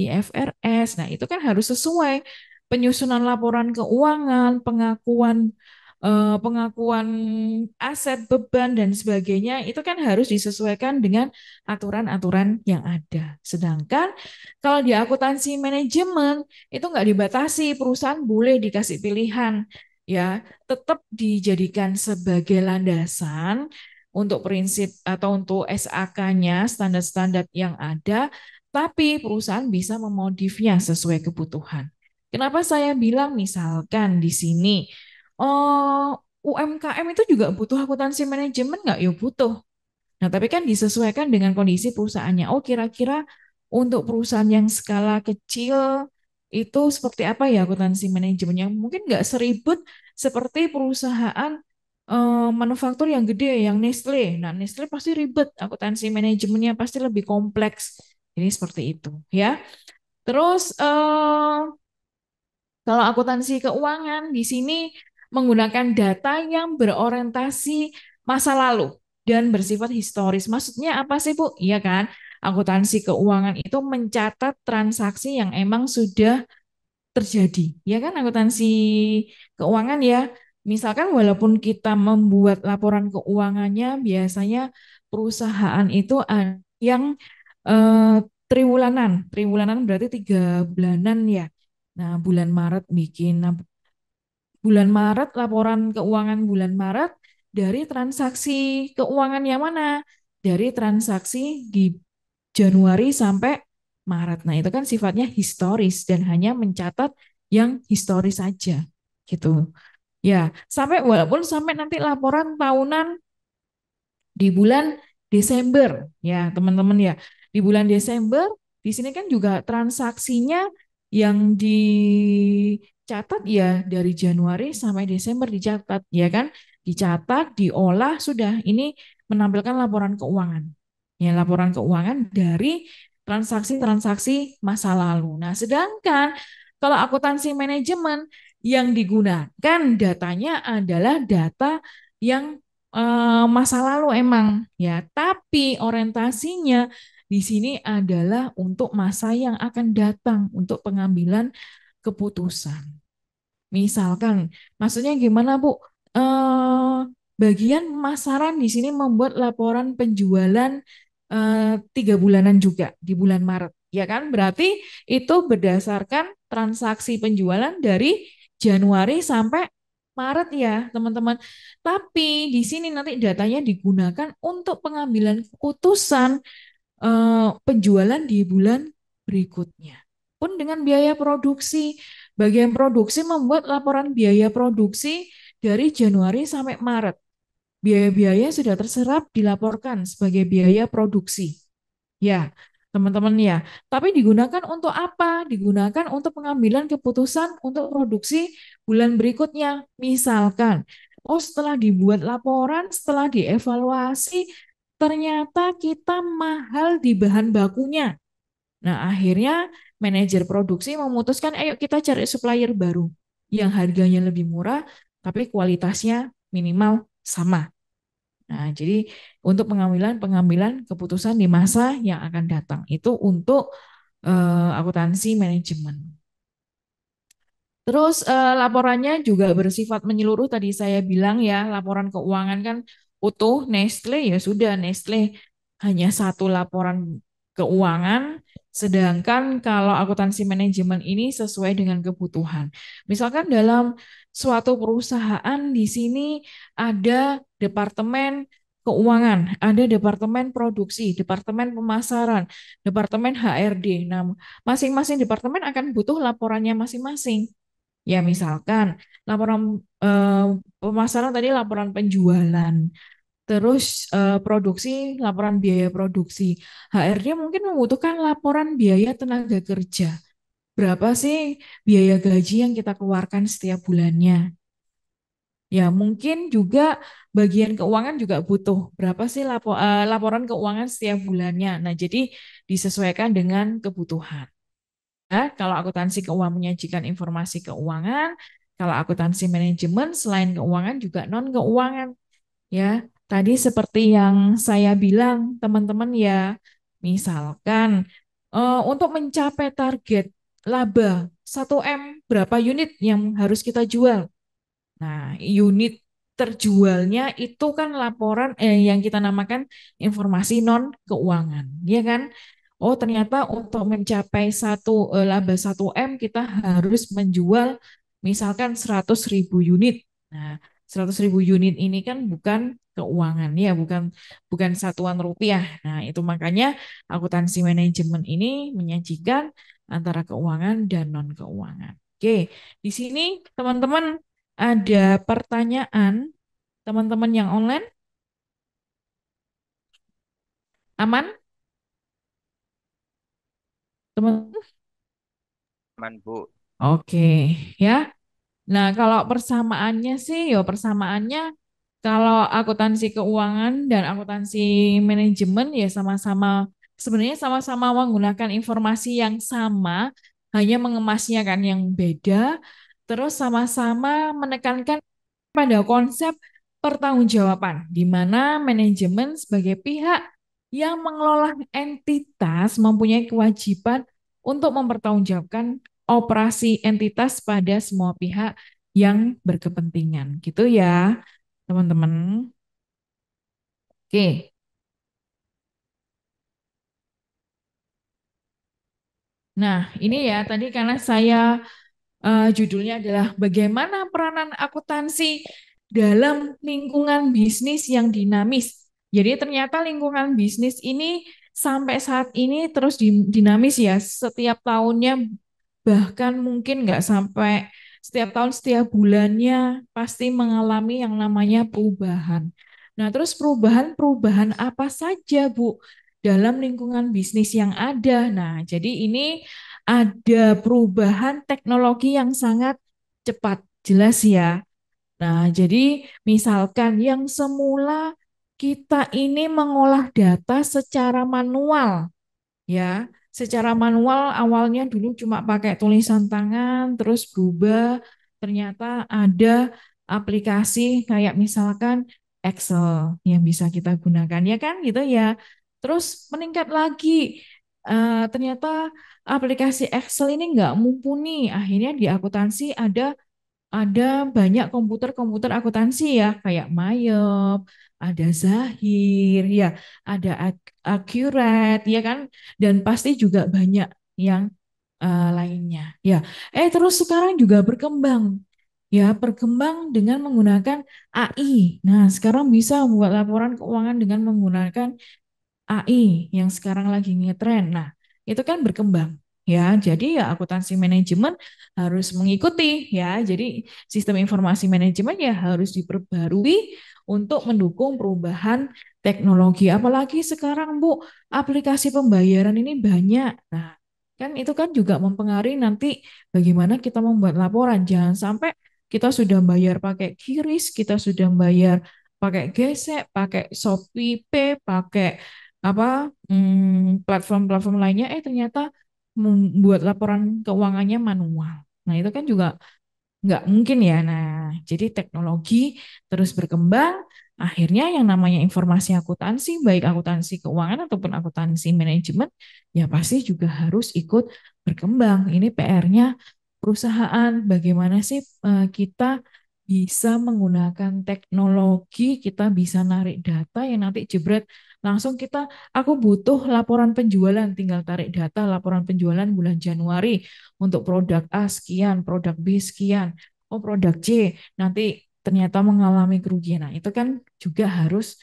IFRS. Nah, itu kan harus sesuai penyusunan laporan keuangan, pengakuan uh, pengakuan aset, beban dan sebagainya itu kan harus disesuaikan dengan aturan-aturan yang ada. Sedangkan kalau di akuntansi manajemen itu nggak dibatasi perusahaan boleh dikasih pilihan ya tetap dijadikan sebagai landasan untuk prinsip atau untuk SAK-nya standar-standar yang ada tapi perusahaan bisa memodifnya sesuai kebutuhan. Kenapa saya bilang misalkan di sini Uh, eh, UMKM itu juga butuh akuntansi manajemen nggak? Ya butuh. Nah, tapi kan disesuaikan dengan kondisi perusahaannya. Oh, kira-kira untuk perusahaan yang skala kecil itu seperti apa ya akuntansi manajemennya? Mungkin nggak seribet seperti perusahaan uh, manufaktur yang gede, yang Nestle. Nah, Nestle pasti ribet, akuntansi manajemennya pasti lebih kompleks. Ini seperti itu, ya. Terus uh, kalau akuntansi keuangan di sini menggunakan data yang berorientasi masa lalu dan bersifat historis. Maksudnya apa sih, Bu? Iya kan? Akuntansi keuangan itu mencatat transaksi yang emang sudah terjadi. Ya kan akuntansi keuangan ya. Misalkan walaupun kita membuat laporan keuangannya biasanya perusahaan itu yang eh, triwulanan. Triwulanan berarti tiga bulanan ya. Nah, bulan Maret bikin bulan Maret, laporan keuangan bulan Maret dari transaksi keuangan yang mana? Dari transaksi di Januari sampai Maret. Nah, itu kan sifatnya historis dan hanya mencatat yang historis saja gitu. Ya, sampai walaupun sampai nanti laporan tahunan di bulan Desember ya, teman-teman ya. Di bulan Desember di sini kan juga transaksinya yang di catat ya dari Januari sampai Desember dicatat ya kan dicatat diolah sudah ini menampilkan laporan keuangan ya laporan keuangan dari transaksi-transaksi masa lalu. Nah, sedangkan kalau akuntansi manajemen yang digunakan datanya adalah data yang eh, masa lalu emang ya, tapi orientasinya di sini adalah untuk masa yang akan datang untuk pengambilan keputusan. Misalkan, maksudnya gimana Bu? Uh, bagian pemasaran di sini membuat laporan penjualan eh, tiga bulanan juga di bulan Maret, ya kan? Berarti itu berdasarkan transaksi penjualan dari Januari sampai Maret ya, teman-teman. Tapi di sini nanti datanya digunakan untuk pengambilan keputusan uh, penjualan di bulan berikutnya. Pun dengan biaya produksi, Bagian produksi membuat laporan biaya produksi dari Januari sampai Maret. Biaya-biaya sudah terserap dilaporkan sebagai biaya produksi. Ya, teman-teman ya. Tapi digunakan untuk apa? Digunakan untuk pengambilan keputusan untuk produksi bulan berikutnya. Misalkan, oh setelah dibuat laporan, setelah dievaluasi, ternyata kita mahal di bahan bakunya. Nah, akhirnya manajer produksi memutuskan ayo kita cari supplier baru yang harganya lebih murah tapi kualitasnya minimal sama. Nah, jadi untuk pengambilan-pengambilan keputusan di masa yang akan datang itu untuk uh, akuntansi manajemen. Terus uh, laporannya juga bersifat menyeluruh tadi saya bilang ya, laporan keuangan kan utuh Nestle ya sudah Nestle hanya satu laporan keuangan, sedangkan kalau akuntansi manajemen ini sesuai dengan kebutuhan. Misalkan dalam suatu perusahaan di sini ada departemen keuangan, ada departemen produksi, departemen pemasaran, departemen HRD. Nah, masing-masing departemen akan butuh laporannya masing-masing. Ya, misalkan laporan eh, pemasaran tadi laporan penjualan, terus uh, produksi laporan biaya produksi. HRD mungkin membutuhkan laporan biaya tenaga kerja. Berapa sih biaya gaji yang kita keluarkan setiap bulannya? Ya, mungkin juga bagian keuangan juga butuh berapa sih lapor, uh, eh, laporan keuangan setiap bulannya. Nah, jadi disesuaikan dengan kebutuhan. Nah, kalau akuntansi keuangan menyajikan informasi keuangan, kalau akuntansi manajemen selain keuangan juga non keuangan ya Tadi seperti yang saya bilang, teman-teman ya, misalkan uh, untuk mencapai target laba 1M berapa unit yang harus kita jual. Nah, unit terjualnya itu kan laporan eh, yang kita namakan informasi non keuangan, ya kan? Oh, ternyata untuk mencapai satu eh, laba 1M kita harus menjual misalkan 100.000 unit. Nah, seratus ribu unit ini kan bukan keuangan ya bukan bukan satuan rupiah. Nah, itu makanya akuntansi manajemen ini menyajikan antara keuangan dan non keuangan. Oke, di sini teman-teman ada pertanyaan teman-teman yang online? Aman? Teman? Aman, Bu. Oke, ya. Nah, kalau persamaannya sih, ya persamaannya kalau akuntansi keuangan dan akuntansi manajemen ya sama-sama sebenarnya sama-sama menggunakan informasi yang sama, hanya mengemasnya kan yang beda, terus sama-sama menekankan pada konsep pertanggungjawaban di mana manajemen sebagai pihak yang mengelola entitas mempunyai kewajiban untuk mempertanggungjawabkan operasi entitas pada semua pihak yang berkepentingan gitu ya teman-teman. Oke. Nah, ini ya tadi karena saya uh, judulnya adalah bagaimana peranan akuntansi dalam lingkungan bisnis yang dinamis. Jadi ternyata lingkungan bisnis ini sampai saat ini terus dinamis ya setiap tahunnya bahkan mungkin nggak sampai setiap tahun setiap bulannya pasti mengalami yang namanya perubahan. Nah, terus perubahan-perubahan apa saja, Bu? Dalam lingkungan bisnis yang ada. Nah, jadi ini ada perubahan teknologi yang sangat cepat, jelas ya. Nah, jadi misalkan yang semula kita ini mengolah data secara manual, ya secara manual awalnya dulu cuma pakai tulisan tangan, terus berubah ternyata ada aplikasi kayak misalkan Excel yang bisa kita gunakan ya kan gitu ya. Terus meningkat lagi uh, ternyata aplikasi Excel ini nggak mumpuni. Akhirnya di akuntansi ada ada banyak komputer-komputer akuntansi ya kayak Mayop, ada zahir, ya, ada akurat, ya kan? Dan pasti juga banyak yang uh, lainnya, ya. Eh terus sekarang juga berkembang, ya, berkembang dengan menggunakan AI. Nah, sekarang bisa membuat laporan keuangan dengan menggunakan AI yang sekarang lagi ngetren. Nah, itu kan berkembang, ya. Jadi ya akuntansi manajemen harus mengikuti ya. Jadi sistem informasi manajemen ya harus diperbarui untuk mendukung perubahan teknologi. Apalagi sekarang Bu, aplikasi pembayaran ini banyak. Nah, kan itu kan juga mempengaruhi nanti bagaimana kita membuat laporan. Jangan sampai kita sudah bayar pakai kiris, kita sudah bayar pakai gesek, pakai Shopee Pay, pakai apa hmm, platform-platform hmm, platform -platform lainnya eh ternyata membuat laporan keuangannya manual. Nah, itu kan juga nggak mungkin ya. Nah, jadi teknologi terus berkembang, akhirnya yang namanya informasi akuntansi, baik akuntansi keuangan ataupun akuntansi manajemen, ya pasti juga harus ikut berkembang. Ini PR-nya perusahaan, bagaimana sih eh, kita bisa menggunakan teknologi, kita bisa narik data yang nanti jebret langsung kita aku butuh laporan penjualan tinggal tarik data laporan penjualan bulan Januari untuk produk A sekian, produk B sekian, oh produk C nanti ternyata mengalami kerugian. Nah, itu kan juga harus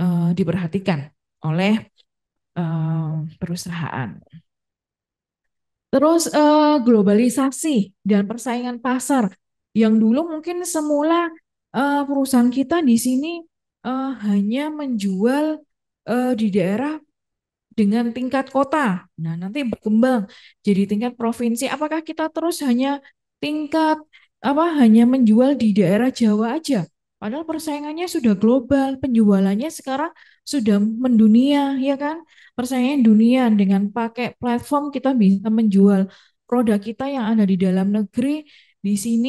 uh, diperhatikan oleh uh, perusahaan. Terus uh, globalisasi dan persaingan pasar yang dulu mungkin semula uh, perusahaan kita di sini uh, hanya menjual uh, di daerah dengan tingkat kota. Nah, nanti berkembang jadi tingkat provinsi. Apakah kita terus hanya tingkat apa hanya menjual di daerah Jawa aja? Padahal persaingannya sudah global, penjualannya sekarang sudah mendunia, ya kan? Persaingan dunia dengan pakai platform kita bisa menjual produk kita yang ada di dalam negeri di sini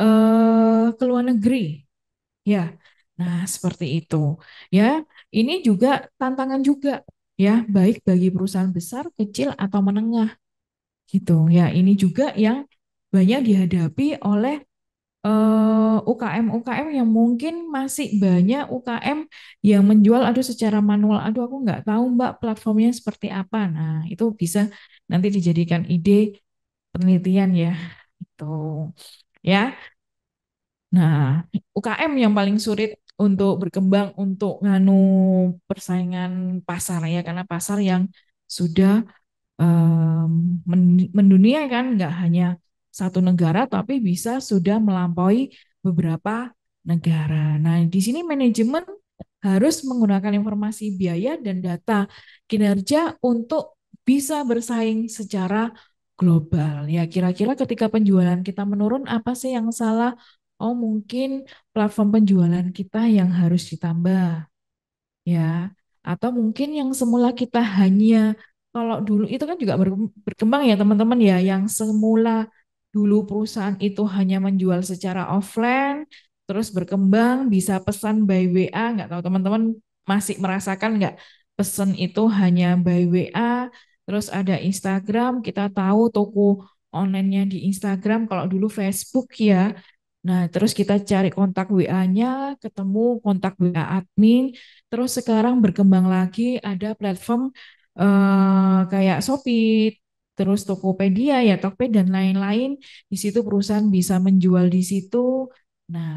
eh, ke luar negeri. Ya. Nah, seperti itu. Ya, ini juga tantangan juga ya, baik bagi perusahaan besar, kecil atau menengah. Gitu. Ya, ini juga yang banyak dihadapi oleh UKM-UKM uh, eh, UKM yang mungkin masih banyak UKM yang menjual aduh secara manual aduh aku nggak tahu mbak platformnya seperti apa nah itu bisa nanti dijadikan ide penelitian ya gitu ya nah UKM yang paling sulit untuk berkembang untuk nganu persaingan pasar ya karena pasar yang sudah um, mendunia kan nggak hanya satu negara tapi bisa sudah melampaui beberapa negara. Nah, di sini manajemen harus menggunakan informasi biaya dan data kinerja untuk bisa bersaing secara global. Ya, kira-kira ketika penjualan kita menurun, apa sih yang salah? Oh, mungkin platform penjualan kita yang harus ditambah. Ya, atau mungkin yang semula kita hanya kalau dulu itu kan juga berkembang ya teman-teman ya, yang semula dulu perusahaan itu hanya menjual secara offline, terus berkembang bisa pesan by WA, nggak tahu teman-teman masih merasakan nggak pesan itu hanya by WA, Terus ada Instagram, kita tahu toko online-nya di Instagram, kalau dulu Facebook ya. Nah, terus kita cari kontak WA-nya, ketemu kontak WA admin. Terus sekarang berkembang lagi ada platform uh, kayak Shopee, terus Tokopedia ya, Tokped dan lain-lain. Di situ perusahaan bisa menjual di situ. Nah,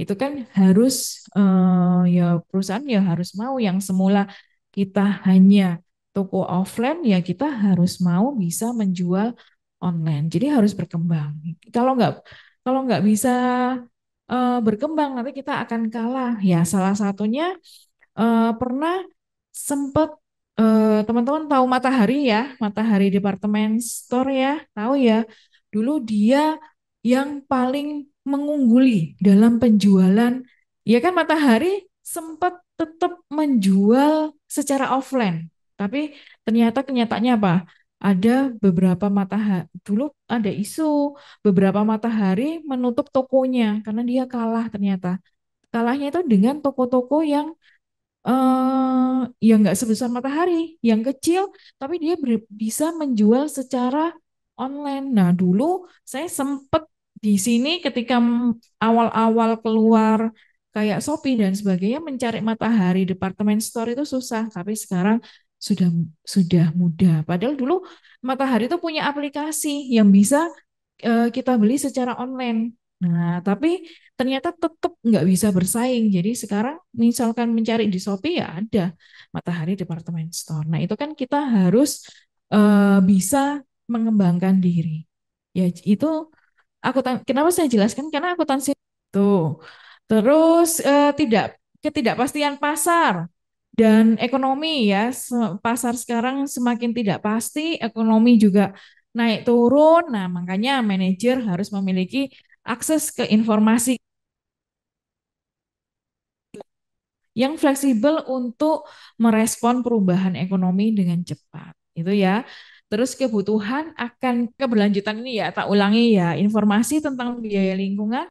itu kan harus uh, ya perusahaan ya harus mau yang semula kita hanya toko offline ya kita harus mau bisa menjual online. Jadi harus berkembang. Kalau nggak kalau nggak bisa uh, berkembang nanti kita akan kalah. Ya salah satunya uh, pernah sempat uh, eh, teman-teman tahu Matahari ya, Matahari Department Store ya, tahu ya. Dulu dia yang paling mengungguli dalam penjualan. Ya kan Matahari sempat tetap menjual secara offline tapi ternyata kenyataannya apa? Ada beberapa matahari, dulu ada isu beberapa matahari menutup tokonya karena dia kalah ternyata. Kalahnya itu dengan toko-toko yang uh, yang nggak sebesar matahari, yang kecil, tapi dia bisa menjual secara online. Nah, dulu saya sempat di sini ketika awal-awal keluar kayak Shopee dan sebagainya mencari matahari departemen store itu susah, tapi sekarang sudah sudah mudah. Padahal dulu Matahari itu punya aplikasi yang bisa uh, kita beli secara online. Nah, tapi ternyata tetap nggak bisa bersaing. Jadi sekarang misalkan mencari di Shopee ya ada Matahari Department Store. Nah, itu kan kita harus uh, bisa mengembangkan diri. Ya, itu aku kenapa saya jelaskan karena akuntansi itu terus uh, tidak ketidakpastian pasar dan ekonomi ya pasar sekarang semakin tidak pasti ekonomi juga naik turun nah makanya manajer harus memiliki akses ke informasi yang fleksibel untuk merespon perubahan ekonomi dengan cepat itu ya terus kebutuhan akan keberlanjutan ini ya tak ulangi ya informasi tentang biaya lingkungan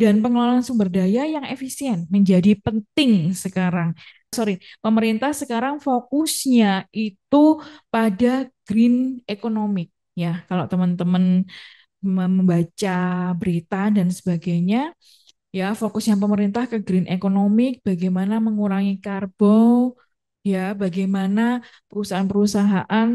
dan pengelolaan sumber daya yang efisien menjadi penting sekarang. Sorry, pemerintah sekarang fokusnya itu pada green economic ya. Kalau teman-teman membaca berita dan sebagainya, ya fokusnya pemerintah ke green economic, bagaimana mengurangi karbo, ya bagaimana perusahaan-perusahaan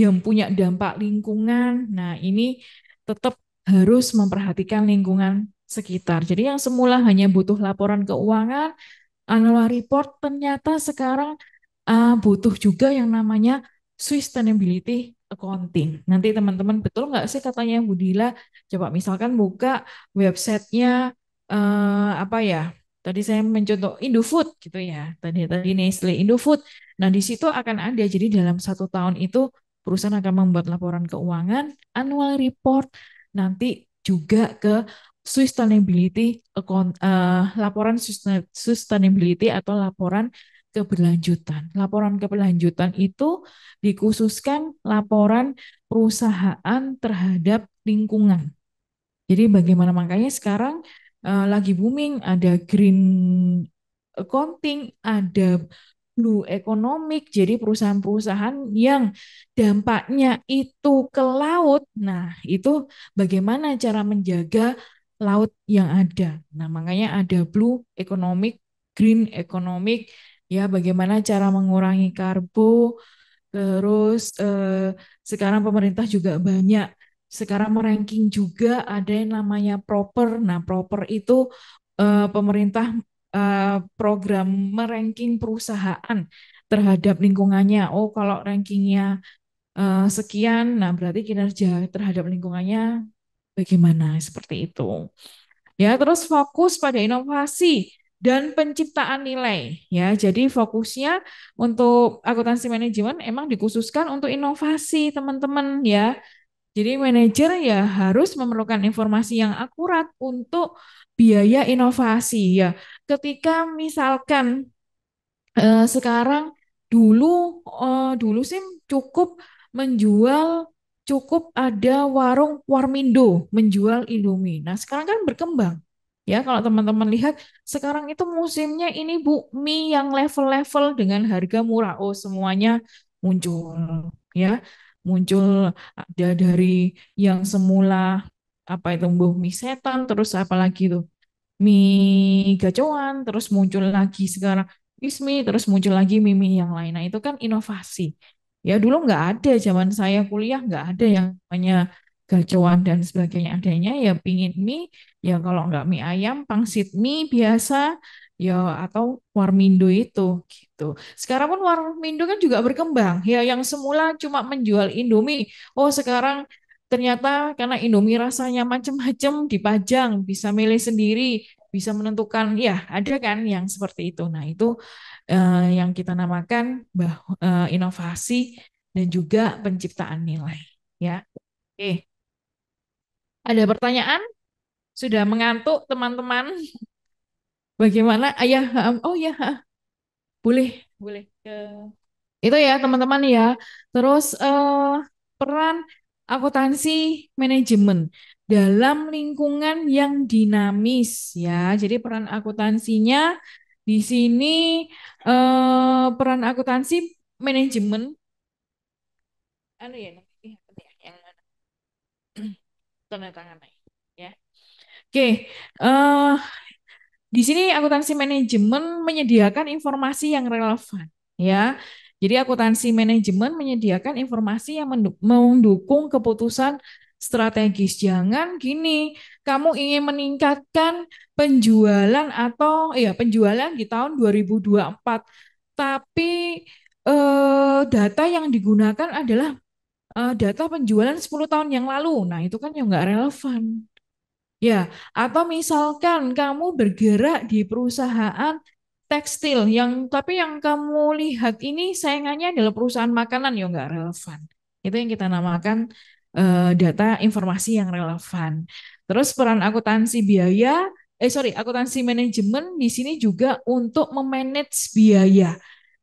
yang punya dampak lingkungan. Nah, ini tetap harus memperhatikan lingkungan sekitar. Jadi yang semula hanya butuh laporan keuangan, annual report, ternyata sekarang uh, butuh juga yang namanya sustainability accounting. Nanti teman-teman betul nggak sih katanya Bu Dila? Coba misalkan buka websitenya uh, apa ya? Tadi saya mencontoh Indofood gitu ya. Tadi tadi Nestle Indofood. Nah di situ akan ada. Jadi dalam satu tahun itu perusahaan akan membuat laporan keuangan, annual report, nanti juga ke sustainability account, uh, eh, laporan sustainability atau laporan keberlanjutan. Laporan keberlanjutan itu dikhususkan laporan perusahaan terhadap lingkungan. Jadi bagaimana makanya sekarang uh, lagi booming ada green accounting, ada blue economic. Jadi perusahaan-perusahaan yang dampaknya itu ke laut. Nah, itu bagaimana cara menjaga laut yang ada. Nah, makanya ada blue economic, green economic, ya bagaimana cara mengurangi karbo, terus eh, sekarang pemerintah juga banyak sekarang meranking juga ada yang namanya proper. Nah, proper itu eh, pemerintah eh, program meranking perusahaan terhadap lingkungannya. Oh, kalau rankingnya uh, sekian, nah berarti kinerja terhadap lingkungannya bagaimana seperti itu. Ya, terus fokus pada inovasi dan penciptaan nilai ya. Jadi fokusnya untuk akuntansi manajemen emang dikhususkan untuk inovasi, teman-teman ya. Jadi manajer ya harus memerlukan informasi yang akurat untuk biaya inovasi ya. Ketika misalkan eh, sekarang dulu eh, dulu sih cukup menjual cukup ada warung Warmindo menjual Indomie. Nah, sekarang kan berkembang. Ya, kalau teman-teman lihat sekarang itu musimnya ini Bu mie yang level-level dengan harga murah. Oh, semuanya muncul ya. Muncul ada dari yang semula apa itu mie setan terus apa lagi itu mie gacoan terus muncul lagi sekarang bismi terus muncul lagi mimi yang lain. Nah, itu kan inovasi. Ya dulu nggak ada zaman saya kuliah nggak ada yang namanya gacuan dan sebagainya adanya ya pingin mie ya kalau nggak mie ayam pangsit mie biasa ya atau warmindo itu gitu. Sekarang pun warmindo kan juga berkembang. Ya yang semula cuma menjual Indomie, oh sekarang ternyata karena Indomie rasanya macam-macam dipajang, bisa milih sendiri, bisa menentukan ya ada kan yang seperti itu. Nah, itu Eh, yang kita namakan bah, uh, inovasi dan juga penciptaan nilai. Ya, oke. Ada pertanyaan? Sudah mengantuk teman-teman? Bagaimana? Ayah, ya, oh ya, boleh, boleh. Ke... Itu ya teman-teman ya. Terus uh, peran akuntansi manajemen dalam lingkungan yang dinamis ya. Jadi peran akuntansinya di sini eh, peran akuntansi manajemen anu ya, ya? yang tanda tangan ya. Oke, eh, di sini akuntansi manajemen menyediakan informasi yang relevan ya. Jadi akuntansi manajemen menyediakan informasi yang mendukung keputusan strategis. Jangan gini, kamu ingin meningkatkan penjualan atau ya penjualan di tahun 2024, tapi eh, data yang digunakan adalah eh, data penjualan 10 tahun yang lalu. Nah, itu kan yang nggak relevan. Ya, atau misalkan kamu bergerak di perusahaan tekstil yang tapi yang kamu lihat ini saingannya adalah perusahaan makanan yang nggak relevan. Itu yang kita namakan uh, data informasi yang relevan. Terus peran akuntansi biaya, eh sorry, akuntansi manajemen di sini juga untuk memanage biaya.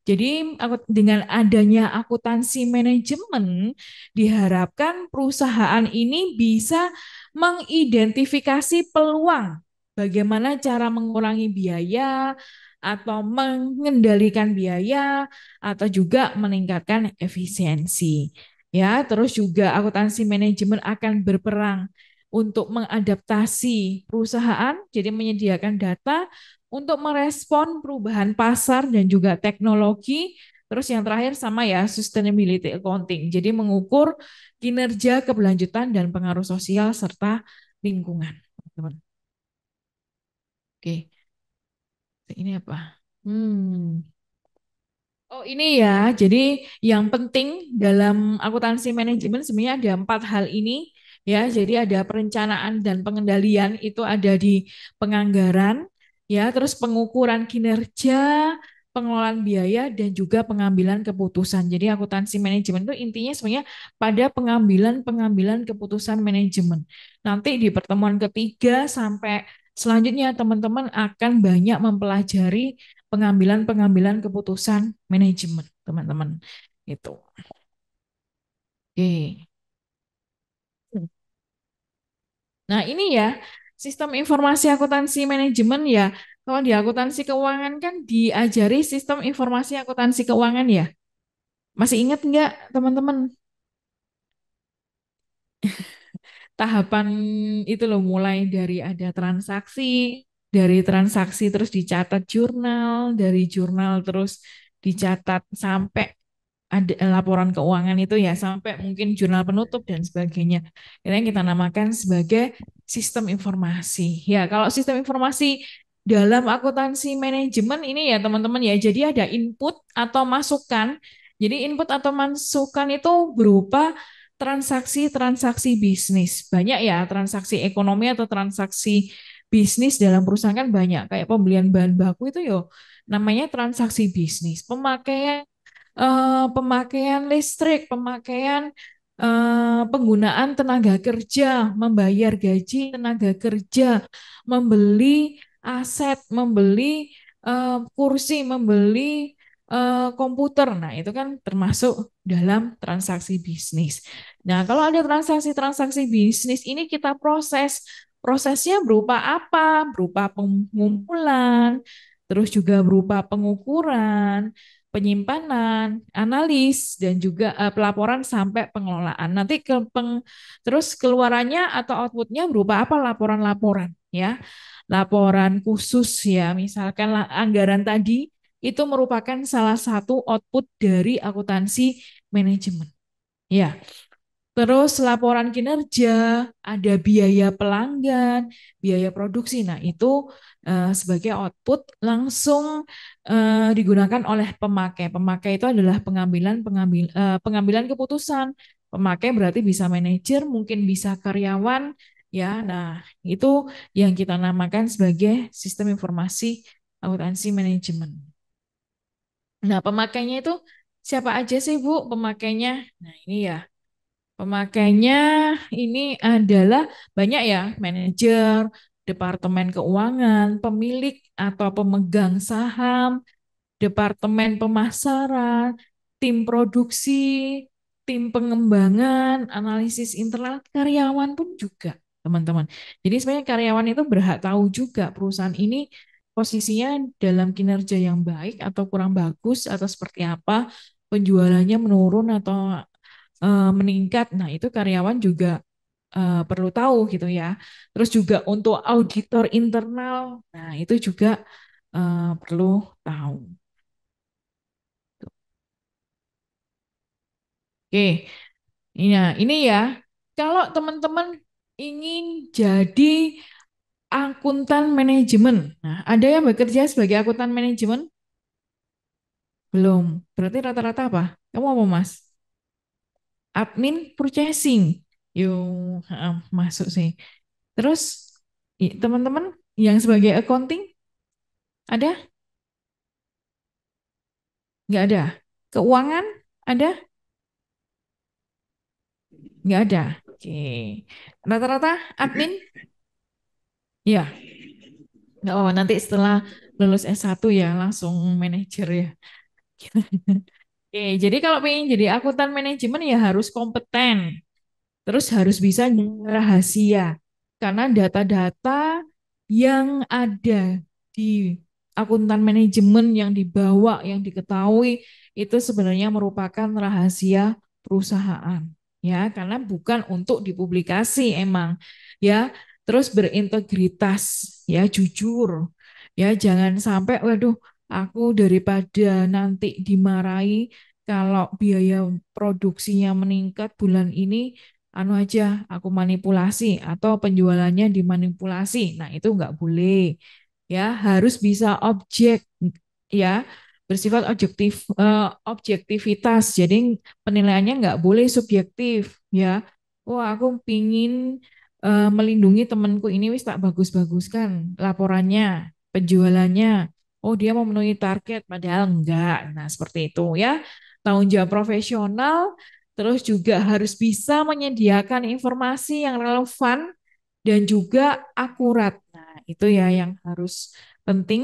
Jadi dengan adanya akuntansi manajemen diharapkan perusahaan ini bisa mengidentifikasi peluang bagaimana cara mengurangi biaya atau mengendalikan biaya atau juga meningkatkan efisiensi ya terus juga akuntansi manajemen akan berperang untuk mengadaptasi perusahaan jadi menyediakan data untuk merespon perubahan pasar dan juga teknologi terus yang terakhir sama ya sustainability accounting jadi mengukur kinerja keberlanjutan dan pengaruh sosial serta lingkungan oke ini apa hmm Oh ini ya, jadi yang penting dalam akuntansi manajemen sebenarnya ada empat hal ini ya. Jadi ada perencanaan dan pengendalian itu ada di penganggaran ya, terus pengukuran kinerja, pengelolaan biaya dan juga pengambilan keputusan. Jadi akuntansi manajemen itu intinya sebenarnya pada pengambilan-pengambilan keputusan manajemen. Nanti di pertemuan ketiga sampai selanjutnya teman-teman akan banyak mempelajari pengambilan-pengambilan keputusan manajemen, teman-teman. Itu. Oke. Hmm. Nah, ini ya sistem informasi akuntansi manajemen ya. Kalau di akuntansi keuangan kan diajari sistem informasi akuntansi keuangan ya. Masih ingat nggak teman-teman? Tahapan itu loh mulai dari ada transaksi, dari transaksi terus dicatat jurnal, dari jurnal terus dicatat sampai ada eh, laporan keuangan itu ya sampai mungkin jurnal penutup dan sebagainya. Itu yang kita namakan sebagai sistem informasi. Ya, kalau sistem informasi dalam akuntansi manajemen ini ya teman-teman ya jadi ada input atau masukan jadi input atau masukan itu berupa transaksi-transaksi bisnis banyak ya transaksi ekonomi atau transaksi bisnis dalam perusahaan kan banyak kayak pembelian bahan baku itu yo namanya transaksi bisnis pemakaian uh, pemakaian listrik pemakaian uh, penggunaan tenaga kerja membayar gaji tenaga kerja membeli aset membeli uh, kursi membeli komputer. Nah, itu kan termasuk dalam transaksi bisnis. Nah, kalau ada transaksi-transaksi bisnis ini kita proses prosesnya berupa apa? Berupa pengumpulan, terus juga berupa pengukuran, penyimpanan, analis dan juga uh, pelaporan sampai pengelolaan. Nanti ke peng, terus keluarannya atau outputnya berupa apa? Laporan-laporan ya. Laporan khusus ya, misalkan anggaran tadi itu merupakan salah satu output dari akuntansi manajemen. Ya. Terus laporan kinerja, ada biaya pelanggan, biaya produksi. Nah, itu uh, sebagai output langsung uh, digunakan oleh pemakai. Pemakai itu adalah pengambilan pengambil uh, pengambilan keputusan. Pemakai berarti bisa manajer, mungkin bisa karyawan ya. Nah, itu yang kita namakan sebagai sistem informasi akuntansi manajemen. Nah, pemakainya itu siapa aja sih, Bu? Pemakainya. Nah, ini ya Pemakainya ini adalah banyak ya, manajer, departemen keuangan, pemilik atau pemegang saham, departemen pemasaran, tim produksi, tim pengembangan, analisis internal karyawan pun juga, teman-teman. Jadi sebenarnya karyawan itu berhak tahu juga perusahaan ini posisinya dalam kinerja yang baik atau kurang bagus atau seperti apa, penjualannya menurun atau uh, meningkat. Nah, itu karyawan juga uh, perlu tahu gitu ya. Terus juga untuk auditor internal, nah itu juga uh, perlu tahu. Oke, nah ini ya. Kalau teman-teman ingin jadi akuntan manajemen, nah ada yang bekerja sebagai akuntan manajemen? Belum. Berarti rata-rata apa? Kamu apa, Mas? admin purchasing yuk masuk sih terus teman-teman yang sebagai accounting ada nggak ada keuangan ada nggak ada oke rata-rata admin ya nggak apa-apa nanti setelah lulus S1 ya langsung manajer ya Oke, jadi kalau pengen jadi akuntan manajemen ya harus kompeten. Terus harus bisa rahasia. Karena data-data yang ada di akuntan manajemen yang dibawa, yang diketahui itu sebenarnya merupakan rahasia perusahaan, ya, karena bukan untuk dipublikasi emang. Ya, terus berintegritas, ya, jujur. Ya, jangan sampai waduh Aku daripada nanti dimarahi kalau biaya produksinya meningkat bulan ini, anu aja aku manipulasi atau penjualannya dimanipulasi. Nah, itu nggak boleh. Ya, harus bisa objek ya, bersifat objektif uh, objektivitas. Jadi penilaiannya nggak boleh subjektif ya. Wah, aku pingin uh, melindungi temanku ini wis tak bagus-baguskan laporannya, penjualannya oh dia memenuhi target padahal enggak. Nah, seperti itu ya. Tanggung jawab profesional terus juga harus bisa menyediakan informasi yang relevan dan juga akurat. Nah, itu ya yang harus penting.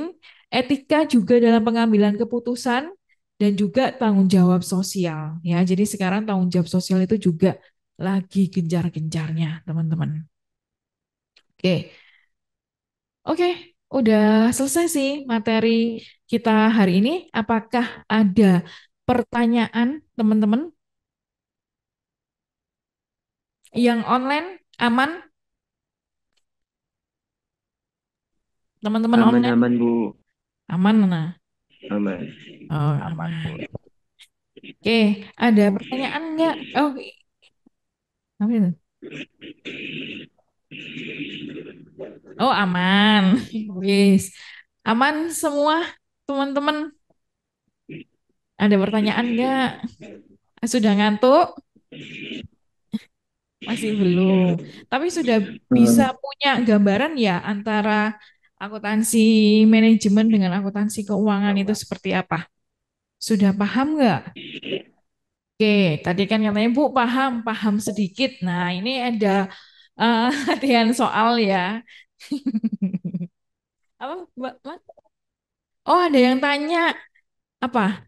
Etika juga dalam pengambilan keputusan dan juga tanggung jawab sosial ya. Jadi sekarang tanggung jawab sosial itu juga lagi gencar-gencarnya, teman-teman. Oke. Oke, Udah selesai sih materi kita hari ini. Apakah ada pertanyaan teman-teman? Yang online aman? Teman-teman online? Aman, Bu. Aman, nah. Aman. Oh, aman. Oke, ada pertanyaan nggak? Oh, apa Oh aman, wis aman semua teman-teman. Ada pertanyaan nggak? Sudah ngantuk? Masih belum. Tapi sudah bisa hmm. punya gambaran ya antara akuntansi manajemen dengan akuntansi keuangan itu seperti apa? Sudah paham nggak? Oke, tadi kan katanya Bu paham, paham sedikit. Nah, ini ada uh, latihan soal ya. apa Oh, ada yang tanya. Apa?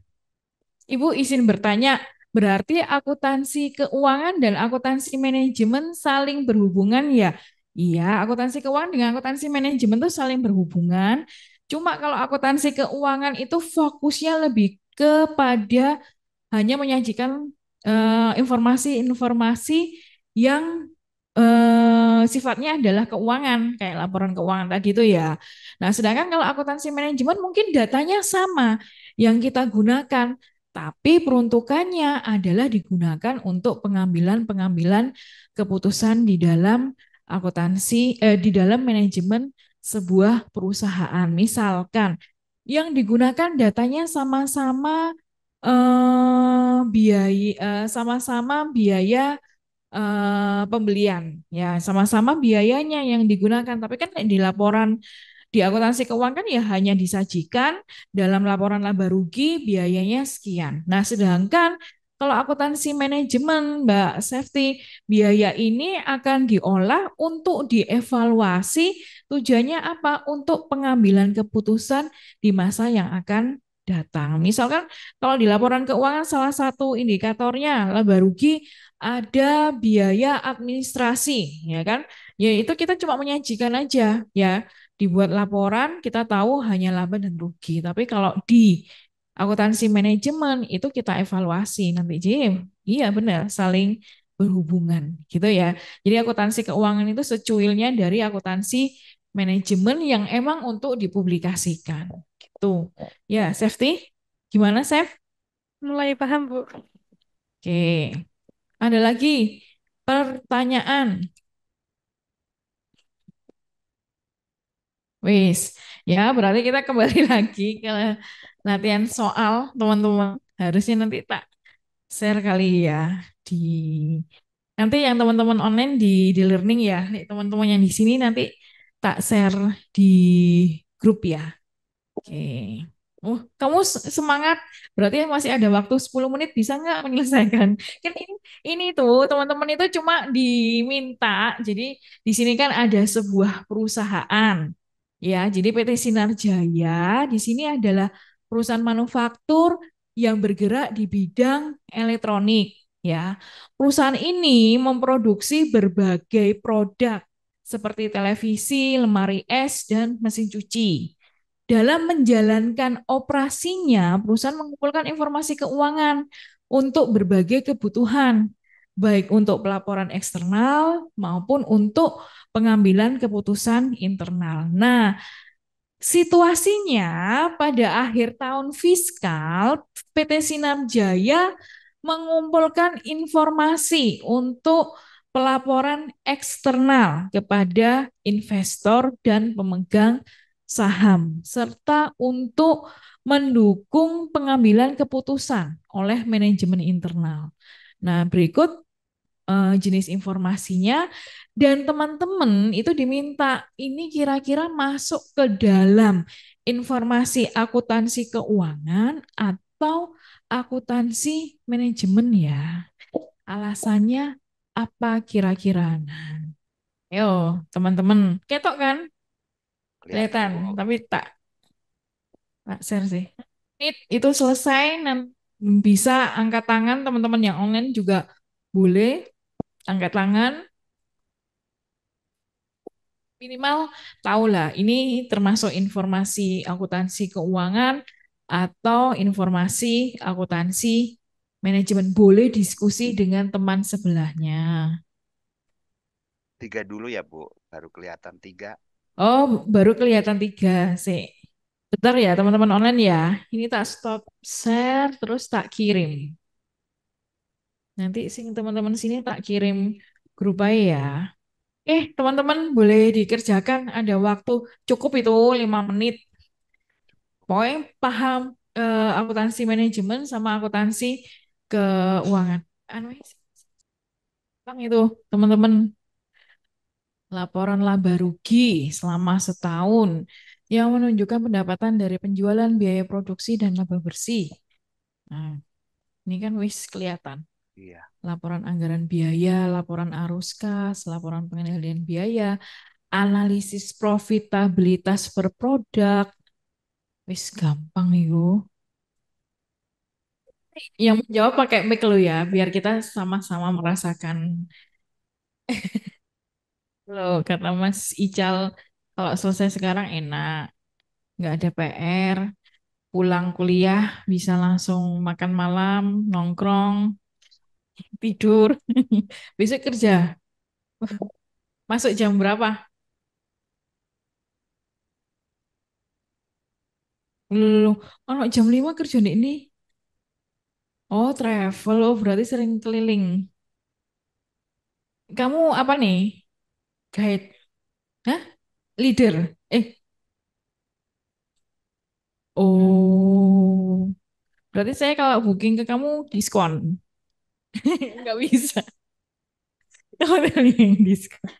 Ibu izin bertanya, berarti akuntansi keuangan dan akuntansi manajemen saling berhubungan ya? Iya, akuntansi keuangan dengan akuntansi manajemen itu saling berhubungan. Cuma kalau akuntansi keuangan itu fokusnya lebih kepada hanya menyajikan eh, informasi-informasi uh, informasi -informasi yang Eh, sifatnya adalah keuangan, kayak laporan keuangan tadi itu ya. Nah, sedangkan kalau akuntansi manajemen mungkin datanya sama yang kita gunakan, tapi peruntukannya adalah digunakan untuk pengambilan-pengambilan keputusan di dalam akuntansi eh, di dalam manajemen sebuah perusahaan. Misalkan yang digunakan datanya sama-sama eh, biaya sama eh, sama-sama biaya Eh, pembelian. Ya, sama-sama biayanya yang digunakan, tapi kan di laporan di akuntansi keuangan kan ya hanya disajikan dalam laporan laba rugi biayanya sekian. Nah, sedangkan kalau akuntansi manajemen, Mbak Safety, biaya ini akan diolah untuk dievaluasi tujuannya apa? Untuk pengambilan keputusan di masa yang akan datang. Misalkan kalau di laporan keuangan salah satu indikatornya laba rugi ada biaya administrasi, ya kan? Yaitu kita cuma menyajikan aja, ya. Dibuat laporan, kita tahu hanya laba dan rugi. Tapi kalau di akuntansi manajemen itu kita evaluasi nanti. Jim. iya benar, saling berhubungan gitu ya. Jadi akuntansi keuangan itu secuilnya dari akuntansi manajemen yang emang untuk dipublikasikan gitu. Ya, safety gimana, Chef? Mulai paham, Bu. Oke. Okay. Ada lagi pertanyaan? Wis, ya berarti kita kembali lagi ke latihan soal teman-teman. Harusnya nanti tak share kali ya di nanti yang teman-teman online di di learning ya. Teman-teman yang di sini nanti tak share di grup ya. Oke. Okay. Oh, kamu semangat berarti masih ada waktu 10 menit bisa nggak menyelesaikan kan ini ini tuh teman-teman itu cuma diminta jadi di sini kan ada sebuah perusahaan ya jadi PT Sinar Jaya di sini adalah perusahaan manufaktur yang bergerak di bidang elektronik ya perusahaan ini memproduksi berbagai produk seperti televisi, lemari es, dan mesin cuci dalam menjalankan operasinya, perusahaan mengumpulkan informasi keuangan untuk berbagai kebutuhan, baik untuk pelaporan eksternal maupun untuk pengambilan keputusan internal. Nah, situasinya pada akhir tahun fiskal, PT Sinam Jaya mengumpulkan informasi untuk pelaporan eksternal kepada investor dan pemegang saham serta untuk mendukung pengambilan keputusan oleh manajemen internal. Nah, berikut uh, jenis informasinya dan teman-teman itu diminta ini kira-kira masuk ke dalam informasi akuntansi keuangan atau akuntansi manajemen ya. Alasannya apa kira-kira? Nah, Yo, teman-teman, ketok kan? kelihatan, kelihatan. tapi tak tak share sih It, itu selesai dan bisa angkat tangan teman-teman yang online juga boleh angkat tangan minimal tahulah ini termasuk informasi akuntansi keuangan atau informasi akuntansi manajemen boleh diskusi dengan teman sebelahnya tiga dulu ya Bu baru kelihatan tiga Oh, baru kelihatan tiga sih. Bentar ya, teman-teman online ya. Ini tak stop share, terus tak kirim. Nanti sing teman-teman sini tak kirim grup aja ya. Eh, teman-teman boleh dikerjakan. Ada waktu cukup itu lima menit. Poin paham eh, akuntansi manajemen sama akuntansi keuangan. Anu, bang eh, itu teman-teman laporan laba rugi selama setahun yang menunjukkan pendapatan dari penjualan biaya produksi dan laba bersih. Nah, ini kan wis kelihatan. Iya. Laporan anggaran biaya, laporan arus kas, laporan pengendalian biaya, analisis profitabilitas per produk. Wis gampang itu. Yang menjawab pakai mic lo ya, biar kita sama-sama merasakan Loh, kata Mas Ical, kalau selesai sekarang enak. Nggak ada PR, pulang kuliah bisa langsung makan malam, nongkrong, tidur. Besok kerja. Masuk jam berapa? Loh, anak jam 5 kerja nih ini. Oh, travel. Oh, berarti sering keliling. Kamu apa nih? Guide. Hah? Leader. Eh, oh. Berarti saya kalau booking ke kamu diskon. Nggak bisa. Hotel yang diskon.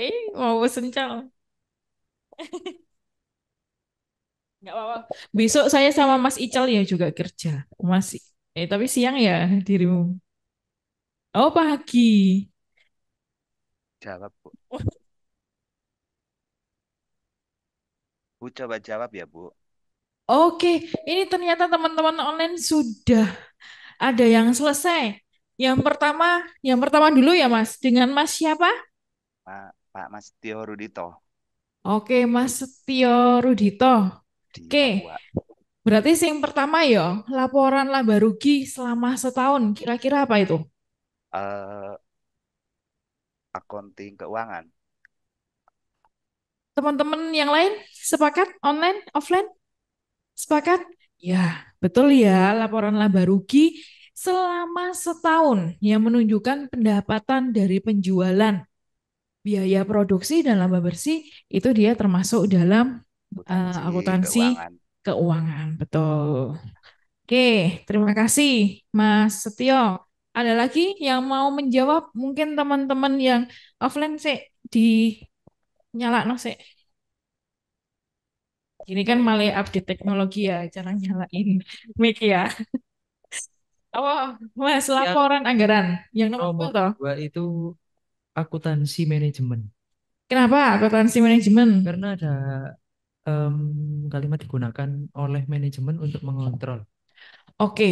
Eh, mau pesen cal. Nggak apa-apa. Besok saya sama Mas Ical ya juga kerja. Mas, eh tapi siang ya dirimu. Oh, pagi. Jawab, Bu. Bu coba jawab ya, Bu. Oke, ini ternyata teman-teman online sudah ada yang selesai. Yang pertama, yang pertama dulu ya, Mas. Dengan Mas siapa? Pak, Pak Mas Tio Rudito. Oke, Mas Tio Rudito. Di Oke. Papua. Berarti yang pertama ya, laporan laba rugi selama setahun, kira-kira apa itu? Uh, akunting keuangan. Teman-teman yang lain sepakat online, offline? Sepakat? Ya, betul ya. Laporan laba rugi selama setahun yang menunjukkan pendapatan dari penjualan biaya produksi dan laba bersih itu dia termasuk dalam eh, akuntansi, uh, akuntansi keuangan. keuangan. Betul. Oke, terima kasih Mas Setio. Ada lagi yang mau menjawab? Mungkin teman-teman yang offline sih di nyala no sih. Ini kan malah update teknologi ya, cara nyalain mic ya. Oh, Mas iya. laporan ya. anggaran yang oh, nomor, itu? dua itu akuntansi manajemen. Kenapa akuntansi manajemen? Karena ada um, kalimat digunakan oleh manajemen untuk mengontrol. Oke,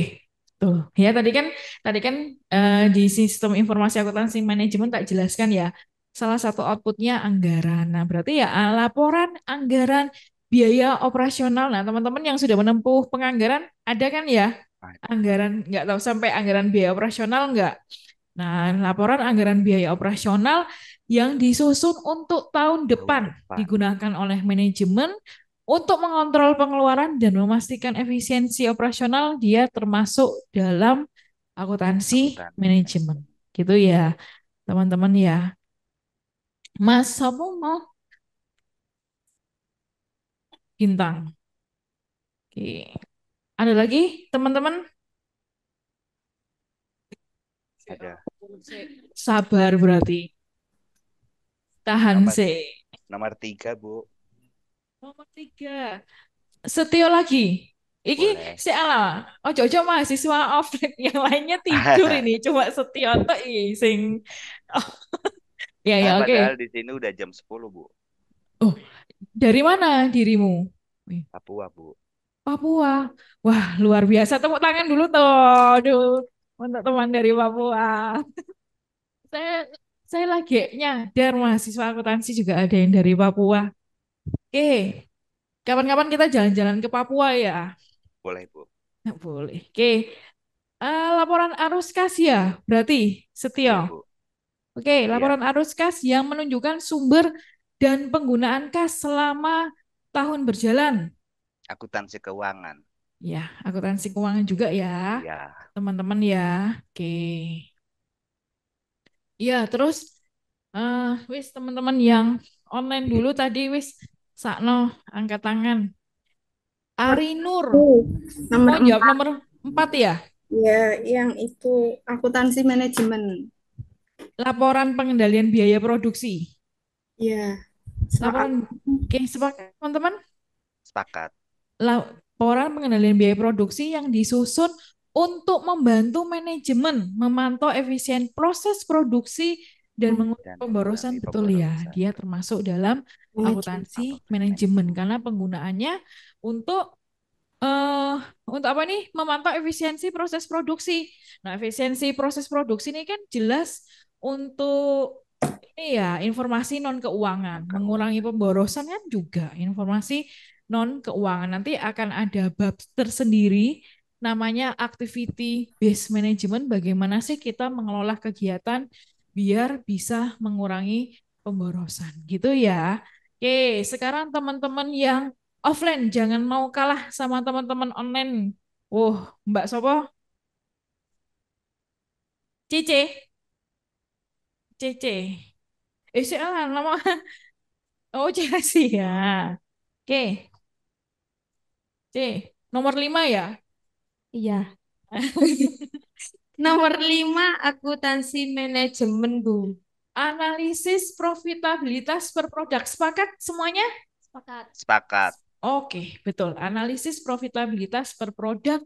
Tuh, ya tadi kan tadi kan uh, di sistem informasi akuntansi manajemen tak jelaskan ya salah satu outputnya anggaran. Nah berarti ya eh, laporan anggaran biaya operasional. Nah teman-teman yang sudah menempuh penganggaran ada kan ya anggaran nggak tahu sampai anggaran biaya operasional nggak. Nah laporan anggaran biaya operasional yang disusun untuk tahun depan, depan. digunakan oleh manajemen untuk mengontrol pengeluaran dan memastikan efisiensi operasional, dia termasuk dalam akuntansi manajemen. Gitu ya, teman-teman ya. Mas, kamu mau bintang? Oke. Ada lagi, teman-teman? Ada. Sabar berarti. Tahan sih. Nomor tiga, Bu. Nomor tiga. Setio lagi. Iki si ala, ojo ojo mahasiswa offline yang lainnya tidur ini, cuma setio tuh sing. Oh. ya ya kan oke. di sini udah jam sepuluh Bu. Oh, dari mana dirimu? Papua, Bu. Papua. Wah, luar biasa. Tepuk tangan dulu tuh. Aduh, untuk teman dari Papua. saya saya lagi nyadar mahasiswa akuntansi juga ada yang dari Papua. Oke, kapan-kapan kita jalan-jalan ke Papua ya. Boleh, Bu. Nah, boleh. Oke. uh, laporan arus kas ya, berarti Setio. Ya, Oke, iya. laporan arus kas yang menunjukkan sumber dan penggunaan kas selama tahun berjalan. Akuntansi keuangan. Ya, akuntansi keuangan juga ya, iya. teman-teman ya. Oke. Ya, terus uh, wis teman-teman yang online dulu tadi wis Sakno, angkat tangan. Ari Nur. nomor oh, jawab iya, nomor empat ya? Ya, yang itu akuntansi manajemen. Laporan pengendalian biaya produksi. Ya. Laporan oke sepakat teman-teman? Sepakat. Laporan pengendalian biaya produksi yang disusun untuk membantu manajemen memantau efisien proses produksi dan hmm. mengurangi pemborosan betul ya. Dia termasuk dalam akuntansi manajemen karena penggunaannya untuk uh, untuk apa nih memantau efisiensi proses produksi. Nah, efisiensi proses produksi ini kan jelas untuk ini ya informasi non keuangan, mengurangi pemborosan kan juga informasi non keuangan. Nanti akan ada bab tersendiri namanya activity based management bagaimana sih kita mengelola kegiatan biar bisa mengurangi pemborosan gitu ya. Oke, sekarang teman-teman yang offline jangan mau kalah sama teman-teman online. Wah, Mbak Sopo? Cece? Cece? Eh, soalan lama. Oh, Chelsea ya. Oke. C, nomor lima ya? Iya. nomor lima akuntansi manajemen, Bu analisis profitabilitas per produk. Sepakat semuanya? Sepakat. Sepakat. Oke, betul. Analisis profitabilitas per produk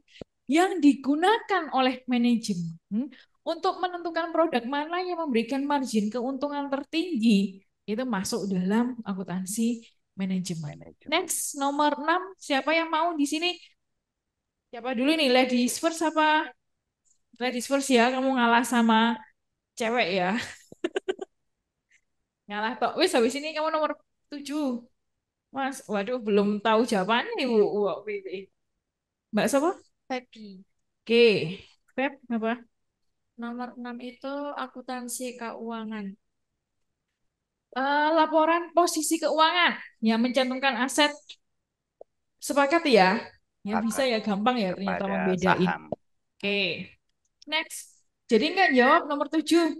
yang digunakan oleh manajemen hmm? untuk menentukan produk mana yang memberikan margin keuntungan tertinggi itu masuk dalam akuntansi manajemen. Next nomor 6 siapa yang mau di sini? Siapa dulu nih? Ladies first apa? Ladies first ya, kamu ngalah sama cewek ya. Ngalah tok. Wis habis ini kamu nomor 7. Mas, waduh belum tahu jawabannya Bu. Mbak siapa? Febi. Oke. Feb apa? Nomor 6 itu akuntansi keuangan. Uh, laporan posisi keuangan yang mencantumkan aset sepakat ya. Ya bisa ya gampang ya ternyata membedain. Oke. Okay. Next. Jadi nggak jawab nomor 7.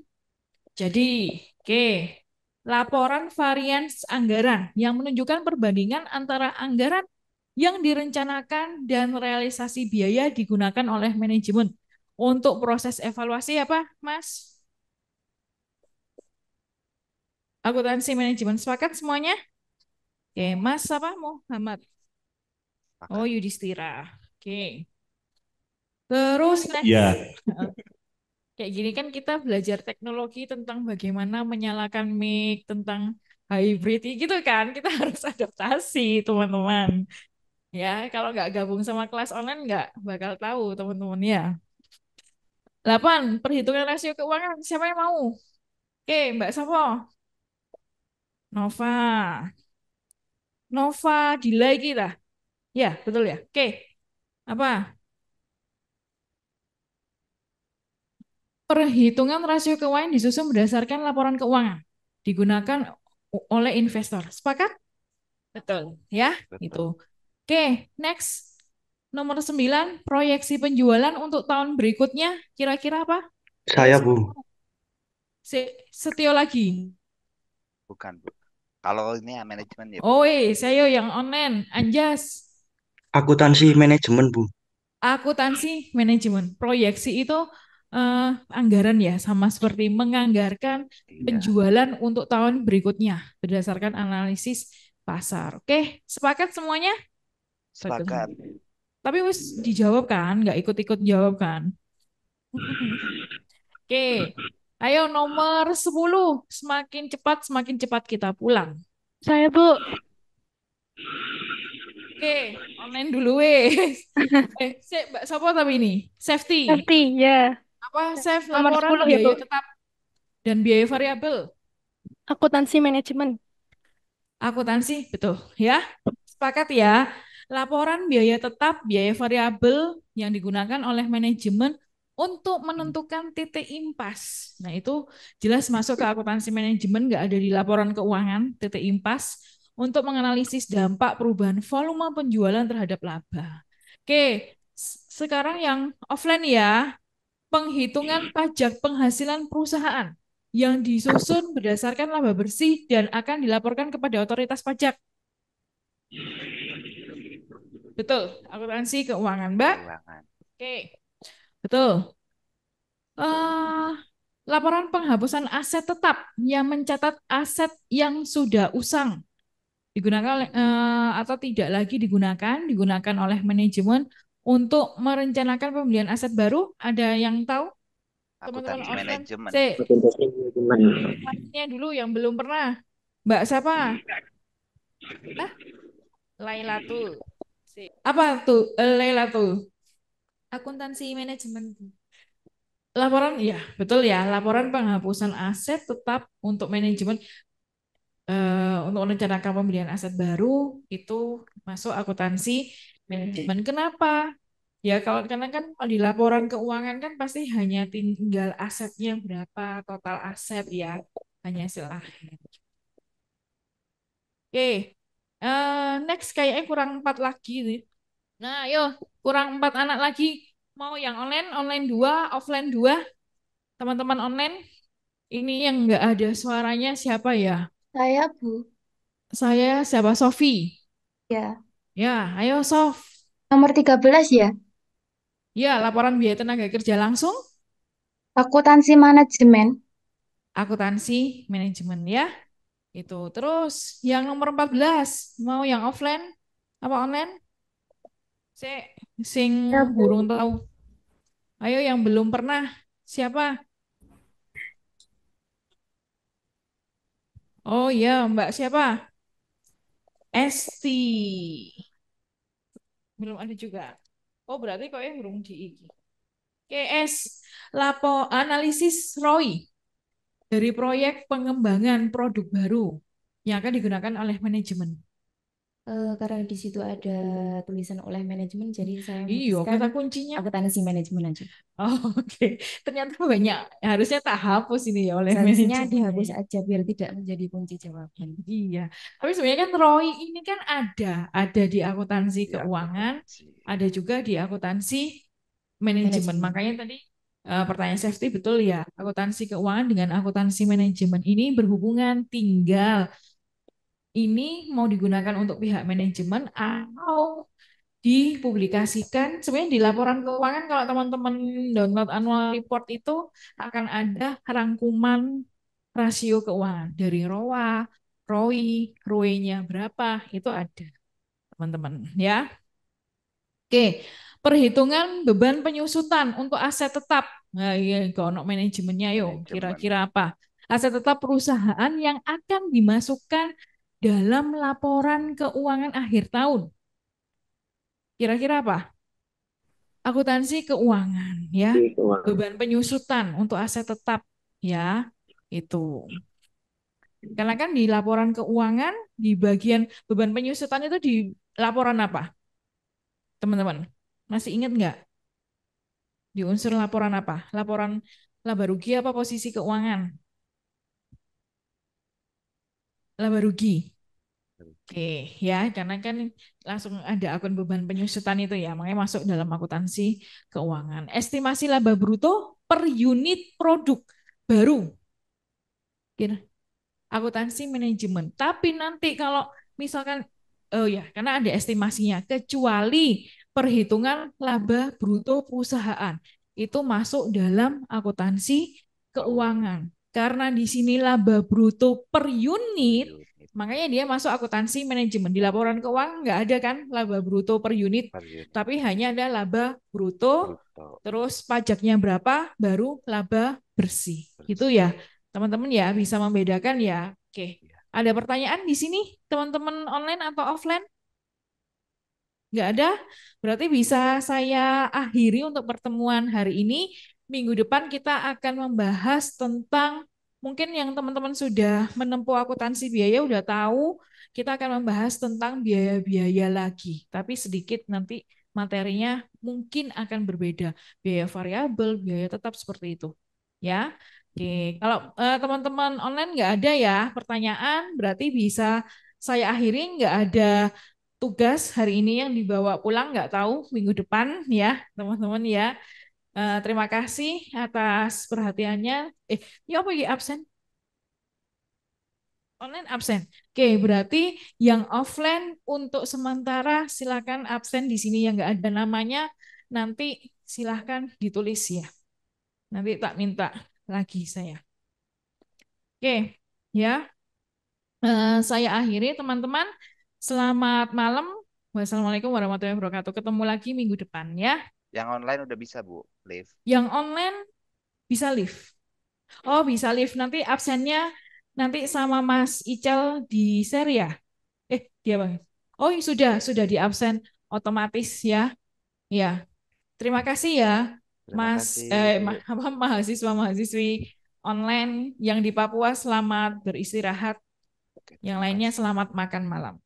Jadi, oke, okay. laporan varians anggaran yang menunjukkan perbandingan antara anggaran yang direncanakan dan realisasi biaya digunakan oleh manajemen untuk proses evaluasi apa, ya, Mas? Akuntansi manajemen sepakat semuanya? Oke, Mas apa Muhammad? Oh, Yudhistira. Oke. Terus ya. next. Yeah kayak gini kan kita belajar teknologi tentang bagaimana menyalakan mic, tentang hybrid ya gitu kan. Kita harus adaptasi, teman-teman. Ya, kalau nggak gabung sama kelas online nggak bakal tahu, teman-teman ya. 8. Perhitungan rasio keuangan. Siapa yang mau? Oke, Mbak Sapo. Nova. Nova delay kita. Ya, betul ya. Oke. Apa? perhitungan rasio keuangan disusun berdasarkan laporan keuangan digunakan oleh investor. Sepakat? Betul. Ya, Betul. itu. Oke, okay, next. Nomor 9, proyeksi penjualan untuk tahun berikutnya kira-kira apa? Saya, Bu. Se Setio lagi. Bukan, Bu. Kalau ini ya, manajemen ya, Bu. Oh, eh, saya yang online. Anjas. Akuntansi manajemen, Bu. Akuntansi manajemen. Proyeksi itu uh, anggaran ya sama seperti menganggarkan iya. penjualan untuk tahun berikutnya berdasarkan analisis pasar. Oke, sepakat semuanya? Sepakat. Tapi wis dijawab kan, nggak ikut-ikut jawab kan? Oke. Ayo nomor 10, semakin cepat semakin cepat kita pulang. Saya, Bu. Oke, online dulu weh. eh, siapa tapi ini? Safety. Safety, ya. Yeah apa save nomor laporan 10 biaya tetap dan biaya variabel. Akuntansi manajemen. Akuntansi, betul ya. Sepakat ya. Laporan biaya tetap, biaya variabel yang digunakan oleh manajemen untuk menentukan titik impas. Nah, itu jelas masuk ke akuntansi manajemen nggak ada di laporan keuangan titik impas untuk menganalisis dampak perubahan volume penjualan terhadap laba. Oke, sekarang yang offline ya penghitungan pajak penghasilan perusahaan yang disusun berdasarkan laba bersih dan akan dilaporkan kepada otoritas pajak. Betul, akuntansi keuangan, Mbak. Oke, betul. Uh, laporan penghapusan aset tetap yang mencatat aset yang sudah usang digunakan oleh, uh, atau tidak lagi digunakan digunakan oleh manajemen untuk merencanakan pembelian aset baru? Ada yang tahu? Teman-teman Akuntansi manajemen. dulu yang belum pernah. Mbak siapa? Laila tuh. Apa tuh? Eh, Laila tuh? Akuntansi manajemen. Laporan, ya betul ya. Laporan penghapusan aset tetap untuk manajemen. Uh, untuk merencanakan pembelian aset baru itu masuk akuntansi manajemen kenapa ya kalau karena kan di laporan keuangan kan pasti hanya tinggal asetnya berapa total aset ya hanya hasil akhir oke okay. uh, eh, next kayaknya kurang empat lagi nih nah yo kurang empat anak lagi mau yang online online dua offline dua teman-teman online ini yang nggak ada suaranya siapa ya saya bu saya siapa Sofi ya Ya, ayo Sof. Nomor 13 ya? Ya, laporan biaya tenaga kerja langsung. Akuntansi manajemen. Akuntansi manajemen ya. Itu. Terus yang nomor 14, mau yang offline apa online? Se sing ya, burung tahu. Ayo yang belum pernah. Siapa? Oh iya, Mbak siapa? ST Belum ada juga. Oh, berarti kok yang belum di IG. KS lapo analisis ROI dari proyek pengembangan produk baru yang akan digunakan oleh manajemen. Uh, karena di situ ada tulisan oleh manajemen, jadi saya iya kata kuncinya akuntansi manajemen aja. Oh, Oke, okay. ternyata banyak harusnya tak hapus ini ya oleh Seharusnya manajemen. Ya. dihapus aja biar tidak menjadi kunci jawaban. Iya, tapi sebenarnya kan Roy ini kan ada, ada di akuntansi iya, keuangan, ada juga di akuntansi manajemen. Makanya tadi uh, pertanyaan safety betul ya, akuntansi keuangan dengan akuntansi manajemen ini berhubungan, tinggal ini mau digunakan untuk pihak manajemen atau dipublikasikan sebenarnya di laporan keuangan kalau teman-teman download annual report itu akan ada rangkuman rasio keuangan dari ROA, ROI, ROE-nya berapa itu ada teman-teman ya. Oke, perhitungan beban penyusutan untuk aset tetap. Nah, iya, kalau manajemennya yuk, kira-kira apa? Aset tetap perusahaan yang akan dimasukkan dalam laporan keuangan akhir tahun. Kira-kira apa? Akuntansi keuangan ya. Beban penyusutan untuk aset tetap ya, itu. Karena kan di laporan keuangan di bagian beban penyusutan itu di laporan apa? Teman-teman, masih ingat nggak? Di unsur laporan apa? Laporan laba rugi apa posisi keuangan? Laba rugi. Oke, ya, karena kan langsung ada akun beban penyusutan itu ya, makanya masuk dalam akuntansi keuangan. Estimasi laba bruto per unit produk baru. Kira akuntansi manajemen. Tapi nanti kalau misalkan oh ya, karena ada estimasinya kecuali perhitungan laba bruto perusahaan itu masuk dalam akuntansi keuangan. Karena di sini laba bruto per unit Makanya dia masuk akuntansi manajemen. Di laporan keuangan nggak ada kan laba bruto per unit, per unit. tapi hanya ada laba bruto, bruto, terus pajaknya berapa, baru laba bersih. bersih. Gitu ya, teman-teman ya bisa membedakan ya. Oke, ya. ada pertanyaan di sini teman-teman online atau offline? Nggak ada? Berarti bisa saya akhiri untuk pertemuan hari ini. Minggu depan kita akan membahas tentang mungkin yang teman-teman sudah menempuh akuntansi biaya udah tahu kita akan membahas tentang biaya-biaya lagi, tapi sedikit nanti materinya mungkin akan berbeda, biaya variabel, biaya tetap seperti itu. Ya. Oke, kalau eh, teman-teman online nggak ada ya pertanyaan, berarti bisa saya akhiri nggak ada tugas hari ini yang dibawa pulang nggak tahu minggu depan ya teman-teman ya. Uh, terima kasih atas perhatiannya. Eh, ini apa absen? Online absen. Oke, berarti yang offline untuk sementara silakan absen di sini yang nggak ada namanya. Nanti silahkan ditulis ya. Nanti tak minta lagi saya. Oke, ya. Uh, saya akhiri teman-teman. Selamat malam. Wassalamualaikum warahmatullahi wabarakatuh. Ketemu lagi minggu depan ya. Yang online udah bisa, Bu, live. Yang online bisa live. Oh, bisa live. Nanti absennya nanti sama Mas Ical di share ya? Eh, dia Bang. Oh, iya, sudah, sudah di absen otomatis ya. Ya. Terima kasih ya, Terima Mas kasih. eh ma apa mahasiswa-mahasiswi online yang di Papua selamat beristirahat. Oke, yang lainnya selamat makan malam.